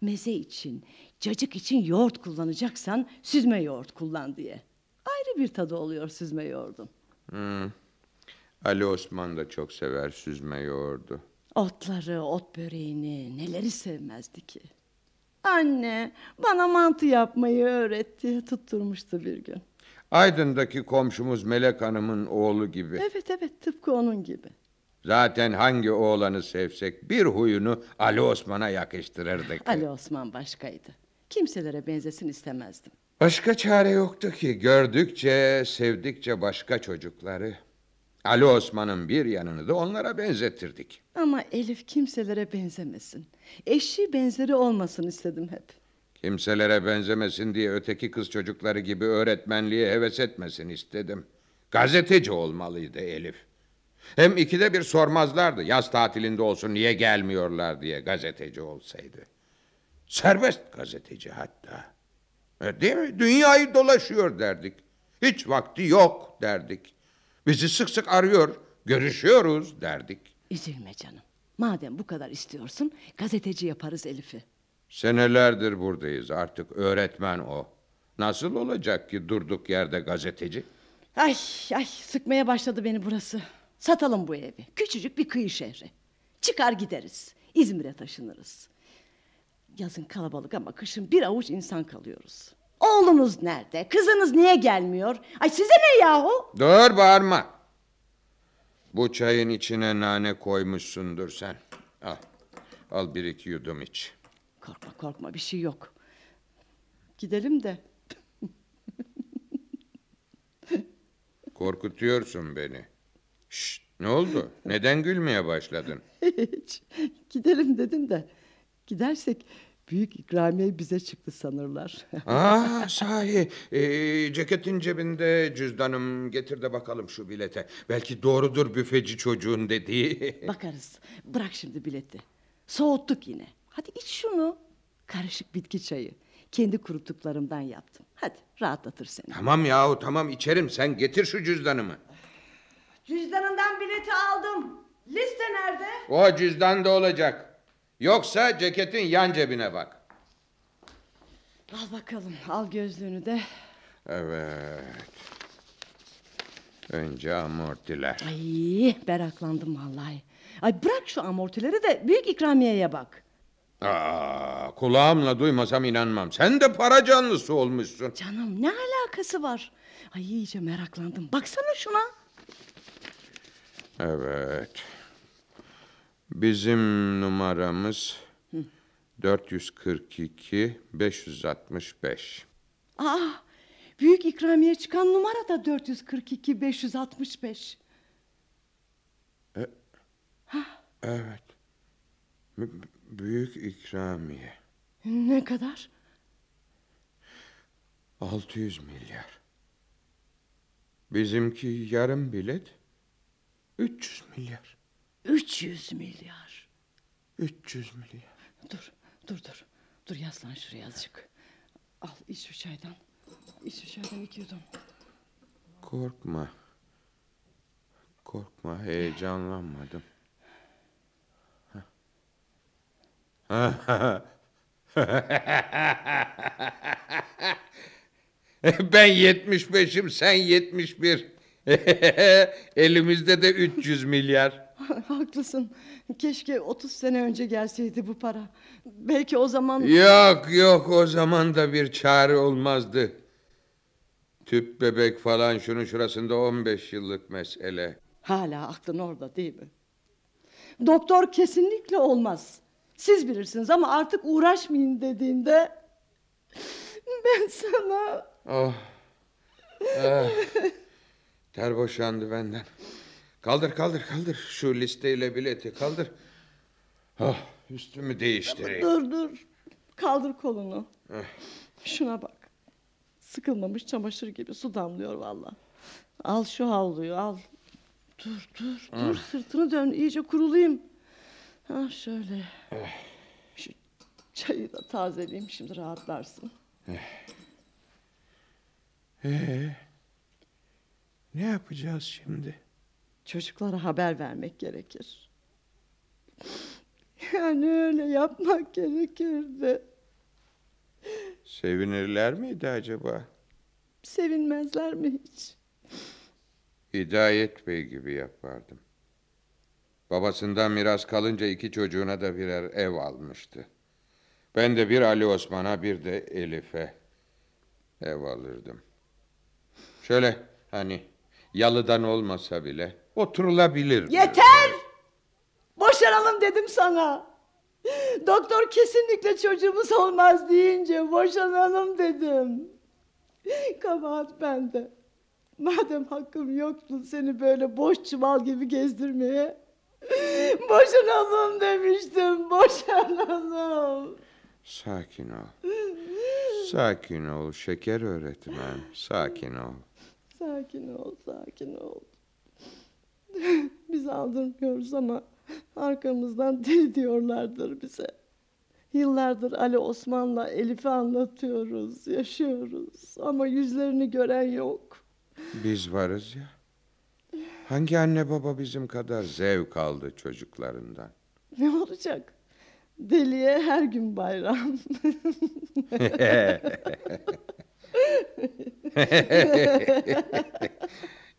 Meze için, cacık için yoğurt kullanacaksan süzme yoğurt kullan diye ayrı bir tadı oluyor süzme yoğurdu. Hmm. Ali Osman da çok sever süzme yoğurdu. Otları, ot böreğini neleri sevmezdi ki? Anne bana mantı yapmayı öğretti, tutturmuştu bir gün. Aydın'daki komşumuz Melek Hanım'ın oğlu gibi. Evet evet tıpkı onun gibi. Zaten hangi oğlanı sevsek bir huyunu Ali Osman'a yakıştırırdık. Ali Osman başkaydı. Kimselere benzesin istemezdim. Başka çare yoktu ki gördükçe, sevdikçe başka çocukları. Ali Osman'ın bir yanını da onlara benzettirdik. Ama Elif kimselere benzemesin. Eşi benzeri olmasın istedim hep. Kimselere benzemesin diye öteki kız çocukları gibi öğretmenliğe heves etmesin istedim. Gazeteci olmalıydı Elif. Hem ikide bir sormazlardı yaz tatilinde olsun niye gelmiyorlar diye gazeteci olsaydı. Serbest gazeteci hatta. E değil mi? Dünyayı dolaşıyor derdik. Hiç vakti yok derdik. Bizi sık sık arıyor, görüşüyoruz derdik. Üzülme canım. Madem bu kadar istiyorsun gazeteci yaparız Elif'i. Senelerdir buradayız artık öğretmen o. Nasıl olacak ki durduk yerde gazeteci? Ay ay sıkmaya başladı beni burası. Satalım bu evi. Küçücük bir kıyı şehri. Çıkar gideriz. İzmir'e taşınırız. Yazın kalabalık ama kışın bir avuç insan kalıyoruz. Oğlunuz nerede? Kızınız niye gelmiyor? Ay size ne yahu? Dur bağırma. Bu çayın içine nane koymuşsundur sen. Al. Al bir iki yudum iç. Korkma korkma bir şey yok. Gidelim de. *laughs* Korkutuyorsun beni. Şşt, ne oldu? Neden gülmeye başladın? Hiç. Gidelim dedim de. Gidersek büyük ikramiye bize çıktı sanırlar. Aa *laughs* ah, sahi. Ee, ceketin cebinde cüzdanım. Getir de bakalım şu bilete. Belki doğrudur büfeci çocuğun dediği. *laughs* Bakarız. Bırak şimdi bileti. Soğuttuk yine. Hadi iç şunu. Karışık bitki çayı. Kendi kuruttuklarımdan yaptım. Hadi rahatlatır seni. Tamam yahu tamam içerim. Sen getir şu cüzdanımı. Cüzdanından bileti aldım. Liste nerede? O cüzdan da olacak. Yoksa ceketin yan cebine bak. Al bakalım al gözlüğünü de. Evet. Önce amortiler. Ay meraklandım vallahi. Ay bırak şu amortileri de büyük ikramiyeye bak. Aa, kulağımla duymasam inanmam. Sen de para canlısı olmuşsun. Canım ne alakası var? Ay iyice meraklandım. Baksana şuna. Evet. Bizim numaramız 442 565. Ah, büyük ikramiye çıkan numara da 442 565. E, evet. B büyük ikramiye. Ne kadar? 600 milyar. Bizimki yarım bilet 300 milyar. 300 milyar. 300 milyar. Dur, dur, dur. Dur yaslan şuraya azıcık. Al iç şu çaydan. İç şu çaydan iki yudum. Korkma. Korkma heyecanlanmadım. *laughs* ben 75'im sen 71. *laughs* Elimizde de 300 milyar. *laughs* Haklısın. Keşke 30 sene önce gelseydi bu para. Belki o zaman... Yok yok o zaman da bir çare olmazdı. Tüp bebek falan şunu şurasında 15 yıllık mesele. Hala aklın orada değil mi? Doktor kesinlikle olmaz. Siz bilirsiniz ama artık uğraşmayın dediğinde... *laughs* Ben sana... Oh. Ah. Ter boşandı benden. Kaldır kaldır kaldır. Şu listeyle bileti kaldır. Ah üstümü değiştireyim. Dur dur. Kaldır kolunu. Heh. Şuna bak. Sıkılmamış çamaşır gibi su damlıyor valla. Al şu havluyu al. Dur dur dur sırtını dön iyice kurulayım. Ha ah, şöyle. Heh. Şu çayı da tazeleyeyim şimdi rahatlarsın. Ee, ne yapacağız şimdi? çocuklara haber vermek gerekir. Yani öyle yapmak gerekirdi. Sevinirler miydi acaba? Sevinmezler mi hiç? Hidayet Bey gibi yapardım. Babasından miras kalınca iki çocuğuna da birer ev almıştı. Ben de bir Ali Osman'a bir de Elif'e ev alırdım. Şöyle hani yalıdan olmasa bile oturulabilir. Yeter! Boşanalım dedim sana. Doktor kesinlikle çocuğumuz olmaz deyince boşanalım dedim. Kabahat bende. Madem hakkım yoktu seni böyle boş çuval gibi gezdirmeye. Boşanalım demiştim, boşanalım. Sakin ol. Sakin ol şeker öğretmen, sakin ol. Sakin ol, sakin ol. *laughs* Biz aldırmıyoruz ama arkamızdan deli diyorlardır bize. Yıllardır Ali Osman'la Elif'i anlatıyoruz, yaşıyoruz ama yüzlerini gören yok. Biz varız ya. Hangi anne baba bizim kadar zevk aldı çocuklarından? *laughs* Ne olacak? Deliye her gün bayram. *laughs*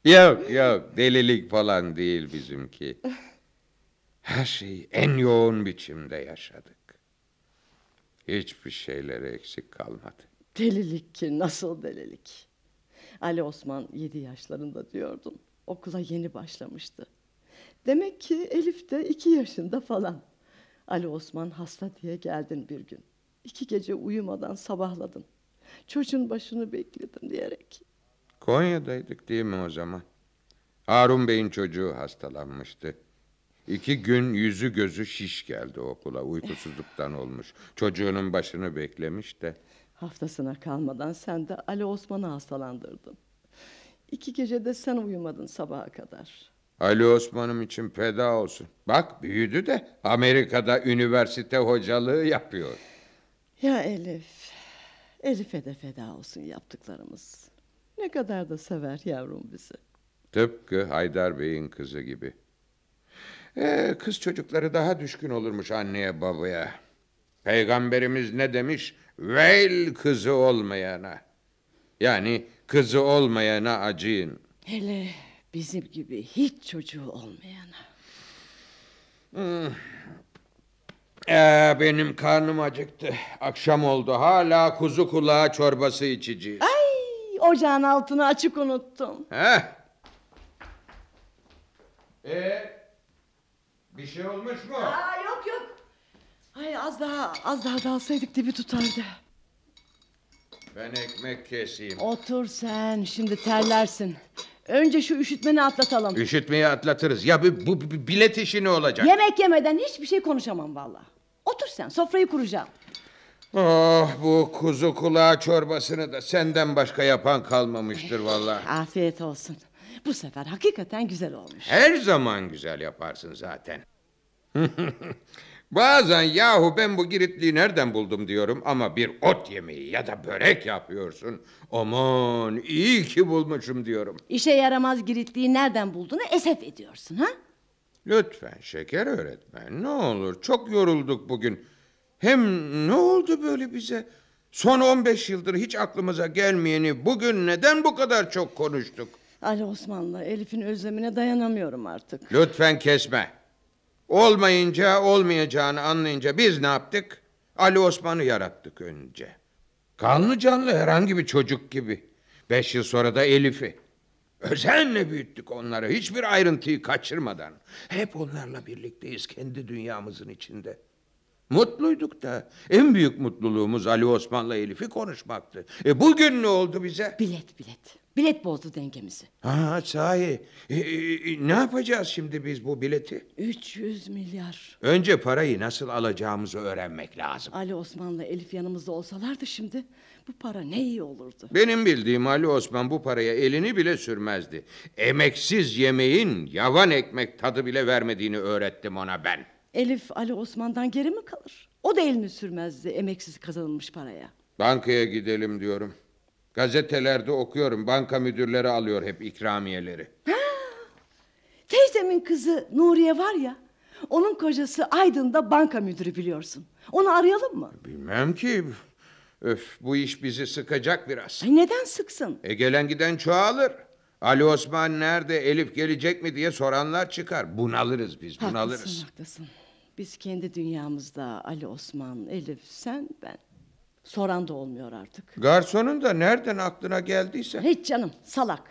Yok yok delilik falan değil bizimki. Her şeyi en yoğun biçimde yaşadık. Hiçbir şeylere eksik kalmadı. Delilik ki nasıl delilik. Ali Osman yedi yaşlarında diyordun. Okula yeni başlamıştı. Demek ki Elif de iki yaşında falan. Ali Osman hasta diye geldin bir gün. İki gece uyumadan sabahladın. Çocuğun başını bekledim diyerek. Konya'daydık değil mi o zaman? Harun Bey'in çocuğu hastalanmıştı. İki gün yüzü gözü şiş geldi okula. Uykusuzluktan olmuş. Çocuğunun başını beklemiş de. Haftasına kalmadan sen de Ali Osman'ı hastalandırdın. İki gecede sen uyumadın sabaha kadar. Ali Osman'ım için feda olsun. Bak büyüdü de Amerika'da üniversite hocalığı yapıyor. Ya Elif, Elif'e de feda olsun yaptıklarımız. Ne kadar da sever yavrum bizi. Tıpkı Haydar Bey'in kızı gibi. Ee, kız çocukları daha düşkün olurmuş anneye babaya. Peygamberimiz ne demiş? Vel kızı olmayana. Yani kızı olmayana acıyın. Hele bizim gibi hiç çocuğu olmayana. Hmm. Ee, benim karnım acıktı. Akşam oldu. Hala kuzu kulağı çorbası içeceğiz. Aa! ocağın altını açık unuttum. He? Ee, bir şey olmuş mu? Aa, yok yok. Ay az daha az daha dalsaydık dibi tutardı. Ben ekmek keseyim. Otur sen şimdi terlersin. Önce şu üşütmeni atlatalım. Üşütmeyi atlatırız. Ya bu, bu, bu bilet işi ne olacak? Yemek yemeden hiçbir şey konuşamam valla. Otur sen sofrayı kuracağım. Oh bu kuzu kulağı çorbasını da senden başka yapan kalmamıştır vallahi. Afiyet olsun. Bu sefer hakikaten güzel olmuş. Her zaman güzel yaparsın zaten. *laughs* Bazen yahu ben bu giritliği nereden buldum diyorum ama bir ot yemeği ya da börek yapıyorsun. Aman iyi ki bulmuşum diyorum. İşe yaramaz giritliği nereden bulduğunu esef ediyorsun ha? Lütfen şeker öğretmen ne olur çok yorulduk bugün. Hem ne oldu böyle bize? Son 15 yıldır hiç aklımıza gelmeyeni bugün neden bu kadar çok konuştuk? Ali Osmanlı, Elif'in özlemine dayanamıyorum artık. Lütfen kesme. Olmayınca olmayacağını anlayınca biz ne yaptık? Ali Osman'ı yarattık önce. Kanlı canlı herhangi bir çocuk gibi. Beş yıl sonra da Elif'i. Özenle büyüttük onları hiçbir ayrıntıyı kaçırmadan. Hep onlarla birlikteyiz kendi dünyamızın içinde. Mutluyduk da. En büyük mutluluğumuz Ali Osman'la Elif'i konuşmaktı. E bugün ne oldu bize? Bilet bilet. Bilet bozdu dengemizi. Ha sahi. E, e, e ne yapacağız şimdi biz bu bileti? 300 milyar. Önce parayı nasıl alacağımızı öğrenmek lazım. Ali Osman'la Elif yanımızda olsalardı şimdi bu para ne iyi olurdu. Benim bildiğim Ali Osman bu paraya elini bile sürmezdi. Emeksiz yemeğin yavan ekmek tadı bile vermediğini öğrettim ona ben. Elif Ali Osman'dan geri mi kalır? O da elini sürmezdi emeksiz kazanılmış paraya. Bankaya gidelim diyorum. Gazetelerde okuyorum. Banka müdürleri alıyor hep ikramiyeleri. Ha, teyzemin kızı Nuriye var ya. Onun kocası Aydın da banka müdürü biliyorsun. Onu arayalım mı? Bilmem ki. Öf bu iş bizi sıkacak biraz. Ay neden sıksın? E gelen giden çoğalır. Ali Osman nerede, Elif gelecek mi diye soranlar çıkar. Bunalırız biz, bunalırız. Haklısın, haklısın. Biz kendi dünyamızda Ali Osman, Elif, sen, ben. Soran da olmuyor artık. Garsonun da nereden aklına geldiyse. Hiç canım salak.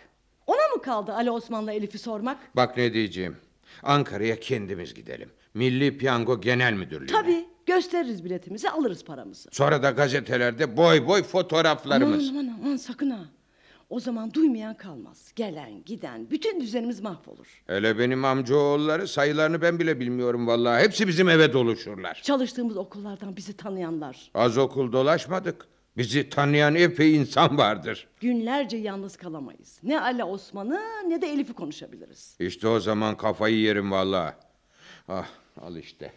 Ona mı kaldı Ali Osman'la Elif'i sormak? Bak ne diyeceğim. Ankara'ya kendimiz gidelim. Milli Piyango Genel Müdürlüğü'ne. Tabii gösteririz biletimizi alırız paramızı. Sonra da gazetelerde boy boy fotoğraflarımız. Aman aman aman sakın ha. O zaman duymayan kalmaz. Gelen, giden, bütün düzenimiz mahvolur. Hele benim amcaoğulları sayılarını ben bile bilmiyorum vallahi. Hepsi bizim eve doluşurlar. Çalıştığımız okullardan bizi tanıyanlar. Az okul dolaşmadık. Bizi tanıyan epey insan vardır. Günlerce yalnız kalamayız. Ne Ala Osman'ı ne de Elif'i konuşabiliriz. İşte o zaman kafayı yerim vallahi. Ah al işte.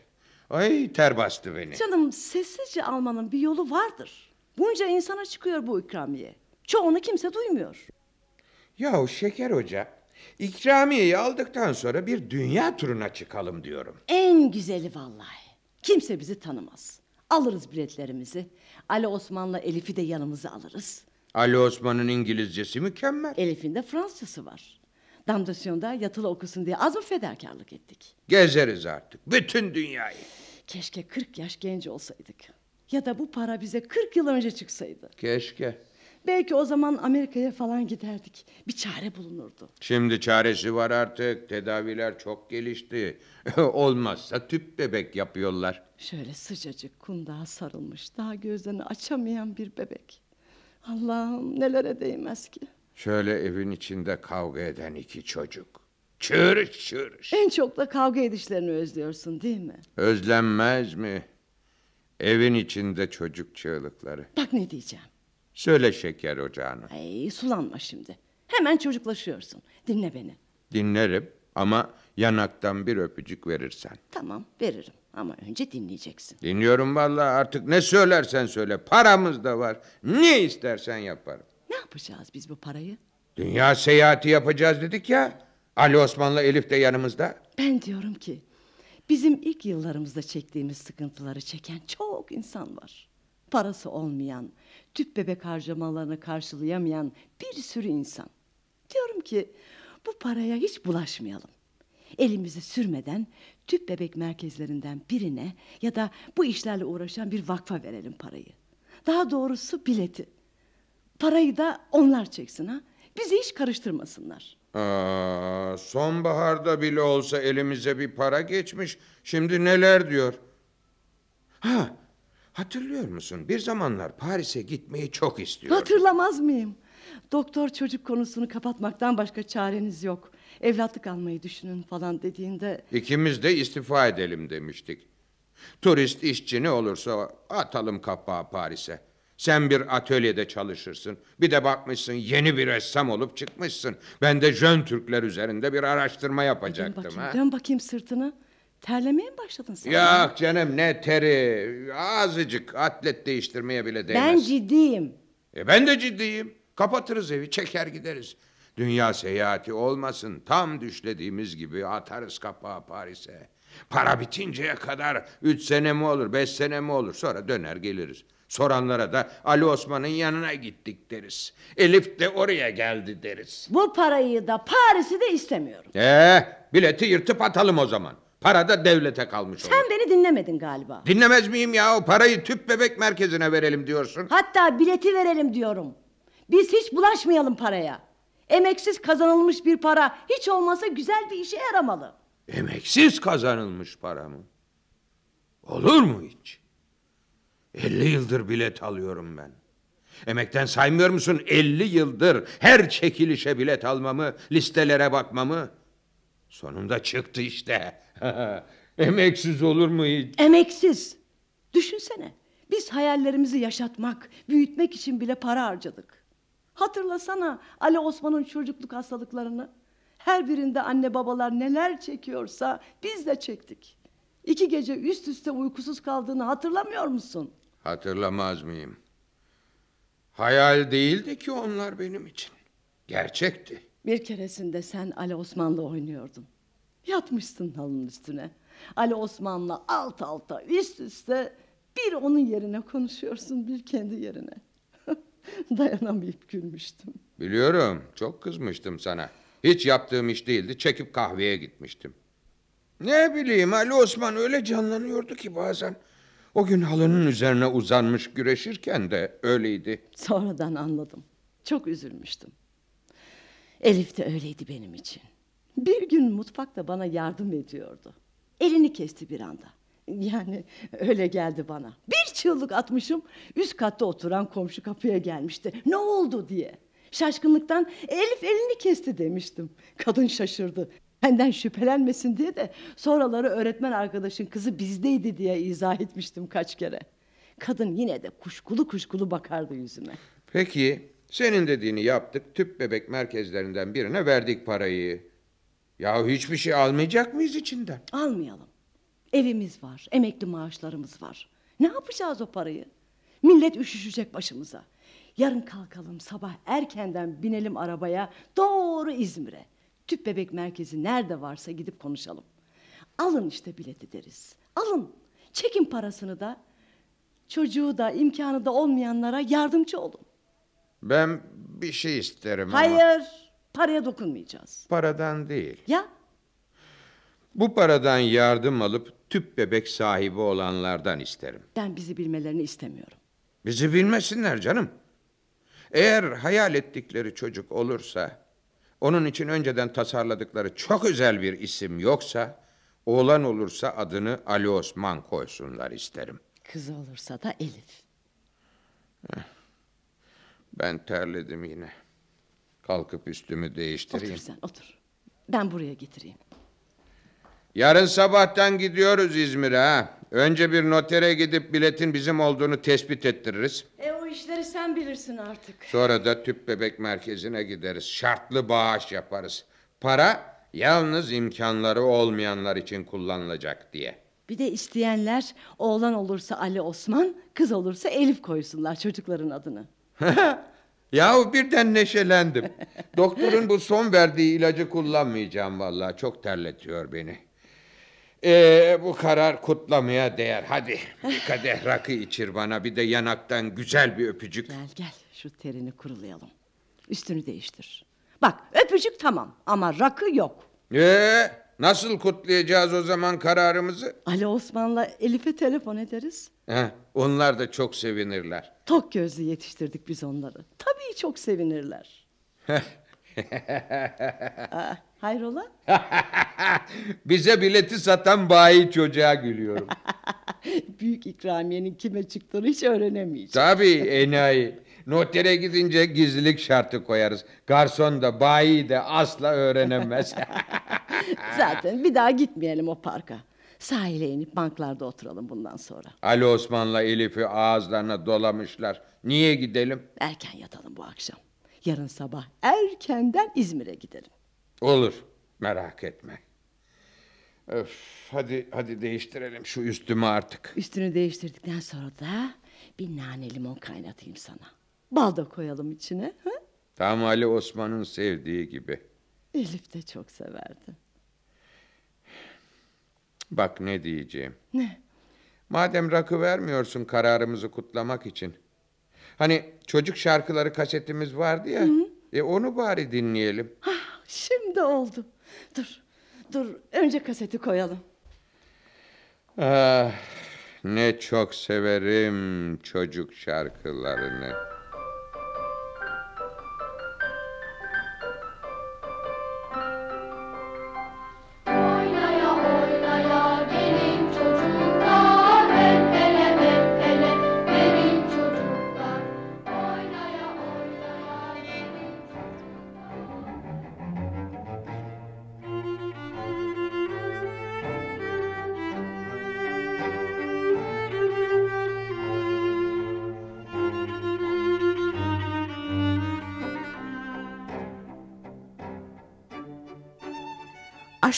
Ay ter bastı beni. Canım sessizce almanın bir yolu vardır. Bunca insana çıkıyor bu ikramiye. Çoğunu kimse duymuyor. Yahu Şeker Hoca, ikramiyeyi aldıktan sonra bir dünya turuna çıkalım diyorum. En güzeli vallahi. Kimse bizi tanımaz. Alırız biletlerimizi. Ali Osman'la Elif'i de yanımıza alırız. Ali Osman'ın İngilizcesi mükemmel. Elif'in de Fransızcası var. Damdasyonda yatılı okusun diye az mı fedakarlık ettik? Gezeriz artık bütün dünyayı. Keşke 40 yaş genç olsaydık. Ya da bu para bize 40 yıl önce çıksaydı. Keşke. Belki o zaman Amerika'ya falan giderdik. Bir çare bulunurdu. Şimdi çaresi var artık. Tedaviler çok gelişti. *laughs* Olmazsa tüp bebek yapıyorlar. Şöyle sıcacık kundağa sarılmış, daha gözlerini açamayan bir bebek. Allah'ım nelere değmez ki. Şöyle evin içinde kavga eden iki çocuk. Çığırış çığırış. En çok da kavga edişlerini özlüyorsun değil mi? Özlenmez mi? Evin içinde çocuk çığlıkları. Bak ne diyeceğim. Söyle şeker ocağını. Ay, sulanma şimdi. Hemen çocuklaşıyorsun. Dinle beni. Dinlerim ama yanaktan bir öpücük verirsen. Tamam veririm ama önce dinleyeceksin. Dinliyorum vallahi artık ne söylersen söyle. Paramız da var. Ne istersen yaparım. Ne yapacağız biz bu parayı? Dünya seyahati yapacağız dedik ya. Ali Osman'la Elif de yanımızda. Ben diyorum ki bizim ilk yıllarımızda çektiğimiz sıkıntıları çeken çok insan var. Parası olmayan, tüp bebek harcamalarını karşılayamayan bir sürü insan. Diyorum ki bu paraya hiç bulaşmayalım. Elimizi sürmeden tüp bebek merkezlerinden birine ya da bu işlerle uğraşan bir vakfa verelim parayı. Daha doğrusu bileti. Parayı da onlar çeksin ha. Bizi hiç karıştırmasınlar. Aa, sonbaharda bile olsa elimize bir para geçmiş. Şimdi neler diyor? Ha, Hatırlıyor musun? Bir zamanlar Paris'e gitmeyi çok istiyordum. Hatırlamaz mıyım? Doktor çocuk konusunu kapatmaktan başka çareniz yok. Evlatlık almayı düşünün falan dediğinde... İkimiz de istifa edelim demiştik. Turist işçi ne olursa atalım kapağı Paris'e. Sen bir atölyede çalışırsın. Bir de bakmışsın yeni bir ressam olup çıkmışsın. Ben de Jön Türkler üzerinde bir araştırma yapacaktım. Dön bakayım, ha? dön bakayım sırtını. Terlemeye mi başladın sen? Yok canım ne teri. Azıcık atlet değiştirmeye bile değmez. Ben ciddiyim. E ben de ciddiyim. Kapatırız evi çeker gideriz. Dünya seyahati olmasın. Tam düşlediğimiz gibi atarız kapağı Paris'e. Para bitinceye kadar üç sene mi olur beş sene mi olur sonra döner geliriz. Soranlara da Ali Osman'ın yanına gittik deriz. Elif de oraya geldi deriz. Bu parayı da Paris'i de istemiyorum. Ee, bileti yırtıp atalım o zaman. Para da devlete kalmış olur. Sen beni dinlemedin galiba. Dinlemez miyim ya? o Parayı tüp bebek merkezine verelim diyorsun. Hatta bileti verelim diyorum. Biz hiç bulaşmayalım paraya. Emeksiz kazanılmış bir para hiç olmasa güzel bir işe yaramalı. Emeksiz kazanılmış para mı? Olur mu hiç? 50 yıldır bilet alıyorum ben. Emekten saymıyor musun 50 yıldır her çekilişe bilet almamı, listelere bakmamı? Sonunda çıktı işte. *laughs* Emeksiz olur mu hiç? Emeksiz. Düşünsene. Biz hayallerimizi yaşatmak, büyütmek için bile para harcadık. Hatırlasana Ali Osman'ın çocukluk hastalıklarını. Her birinde anne babalar neler çekiyorsa biz de çektik. İki gece üst üste uykusuz kaldığını hatırlamıyor musun? Hatırlamaz mıyım? Hayal değildi ki onlar benim için. Gerçekti. Bir keresinde sen Ali Osman'la oynuyordun. Yatmışsın halının üstüne. Ali Osman'la alt alta üst üste bir onun yerine konuşuyorsun bir kendi yerine. *laughs* Dayanamayıp gülmüştüm. Biliyorum çok kızmıştım sana. Hiç yaptığım iş değildi çekip kahveye gitmiştim. Ne bileyim Ali Osman öyle canlanıyordu ki bazen. O gün halının üzerine uzanmış güreşirken de öyleydi. Sonradan anladım. Çok üzülmüştüm. Elif de öyleydi benim için. Bir gün mutfakta bana yardım ediyordu. Elini kesti bir anda. Yani öyle geldi bana. Bir çığlık atmışım. Üst katta oturan komşu kapıya gelmişti. Ne oldu diye. Şaşkınlıktan Elif elini kesti demiştim. Kadın şaşırdı. Benden şüphelenmesin diye de sonraları öğretmen arkadaşın kızı bizdeydi diye izah etmiştim kaç kere. Kadın yine de kuşkulu kuşkulu bakardı yüzüme. Peki senin dediğini yaptık. Tüp bebek merkezlerinden birine verdik parayı. Ya hiçbir şey almayacak mıyız içinden? Almayalım. Evimiz var, emekli maaşlarımız var. Ne yapacağız o parayı? Millet üşüşecek başımıza. Yarın kalkalım sabah erkenden binelim arabaya doğru İzmir'e. Tüp bebek merkezi nerede varsa gidip konuşalım. Alın işte bileti deriz. Alın. Çekin parasını da. Çocuğu da imkanı da olmayanlara yardımcı olun. Ben bir şey isterim ama... Hayır, paraya dokunmayacağız. Paradan değil. Ya? Bu paradan yardım alıp tüp bebek sahibi olanlardan isterim. Ben bizi bilmelerini istemiyorum. Bizi bilmesinler canım. Eğer hayal ettikleri çocuk olursa, onun için önceden tasarladıkları çok özel bir isim yoksa, oğlan olursa adını Ali Osman koysunlar isterim. Kız olursa da Elif. Heh. Ben terledim yine. Kalkıp üstümü değiştireyim. Otur sen otur. Ben buraya getireyim. Yarın sabahtan gidiyoruz İzmir'e Önce bir notere gidip biletin bizim olduğunu tespit ettiririz. E o işleri sen bilirsin artık. Sonra da tüp bebek merkezine gideriz. Şartlı bağış yaparız. Para yalnız imkanları olmayanlar için kullanılacak diye. Bir de isteyenler oğlan olursa Ali Osman, kız olursa Elif koysunlar çocukların adını. *laughs* Yahu birden neşelendim. Doktorun bu son verdiği ilacı kullanmayacağım vallahi. Çok terletiyor beni. Ee, bu karar kutlamaya değer. Hadi bir kadeh rakı içir bana. Bir de yanaktan güzel bir öpücük. Gel gel şu terini kurulayalım. Üstünü değiştir. Bak öpücük tamam ama rakı yok. Ee, nasıl kutlayacağız o zaman kararımızı? Ali Osman'la Elif'e telefon ederiz. He, onlar da çok sevinirler. Tok gözlü yetiştirdik biz onları. Tabii çok sevinirler. *laughs* Aa, hayrola? *laughs* Bize bileti satan bayi çocuğa gülüyorum. *laughs* Büyük ikramiyenin kime çıktığını hiç öğrenemeyeceğim. Tabii enayi. Notere gidince gizlilik şartı koyarız. Garson da bayi de asla öğrenemez. Zaten bir daha gitmeyelim o parka. Sahile inip banklarda oturalım bundan sonra. Ali Osman'la Elif'i ağızlarına dolamışlar. Niye gidelim? Erken yatalım bu akşam. Yarın sabah erkenden İzmir'e gidelim. Olur. Merak etme. Öf, hadi hadi değiştirelim şu üstümü artık. Üstünü değiştirdikten sonra da bir nane limon kaynatayım sana. Bal da koyalım içine. Ha? Tam Ali Osman'ın sevdiği gibi. Elif de çok severdi. Bak ne diyeceğim. Ne? Madem rakı vermiyorsun kararımızı kutlamak için. Hani çocuk şarkıları kasetimiz vardı ya. Hı hı. E onu bari dinleyelim. Ha, şimdi oldu. Dur, dur. Önce kaseti koyalım. Ah, ne çok severim çocuk şarkılarını.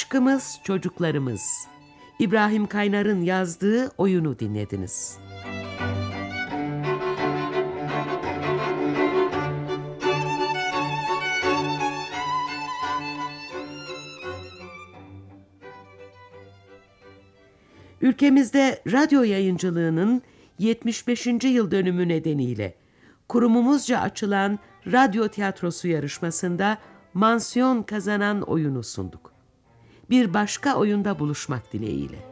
Aşkımız Çocuklarımız İbrahim Kaynar'ın yazdığı oyunu dinlediniz. Ülkemizde radyo yayıncılığının 75. yıl dönümü nedeniyle kurumumuzca açılan radyo tiyatrosu yarışmasında mansiyon kazanan oyunu sunduk bir başka oyunda buluşmak dileğiyle.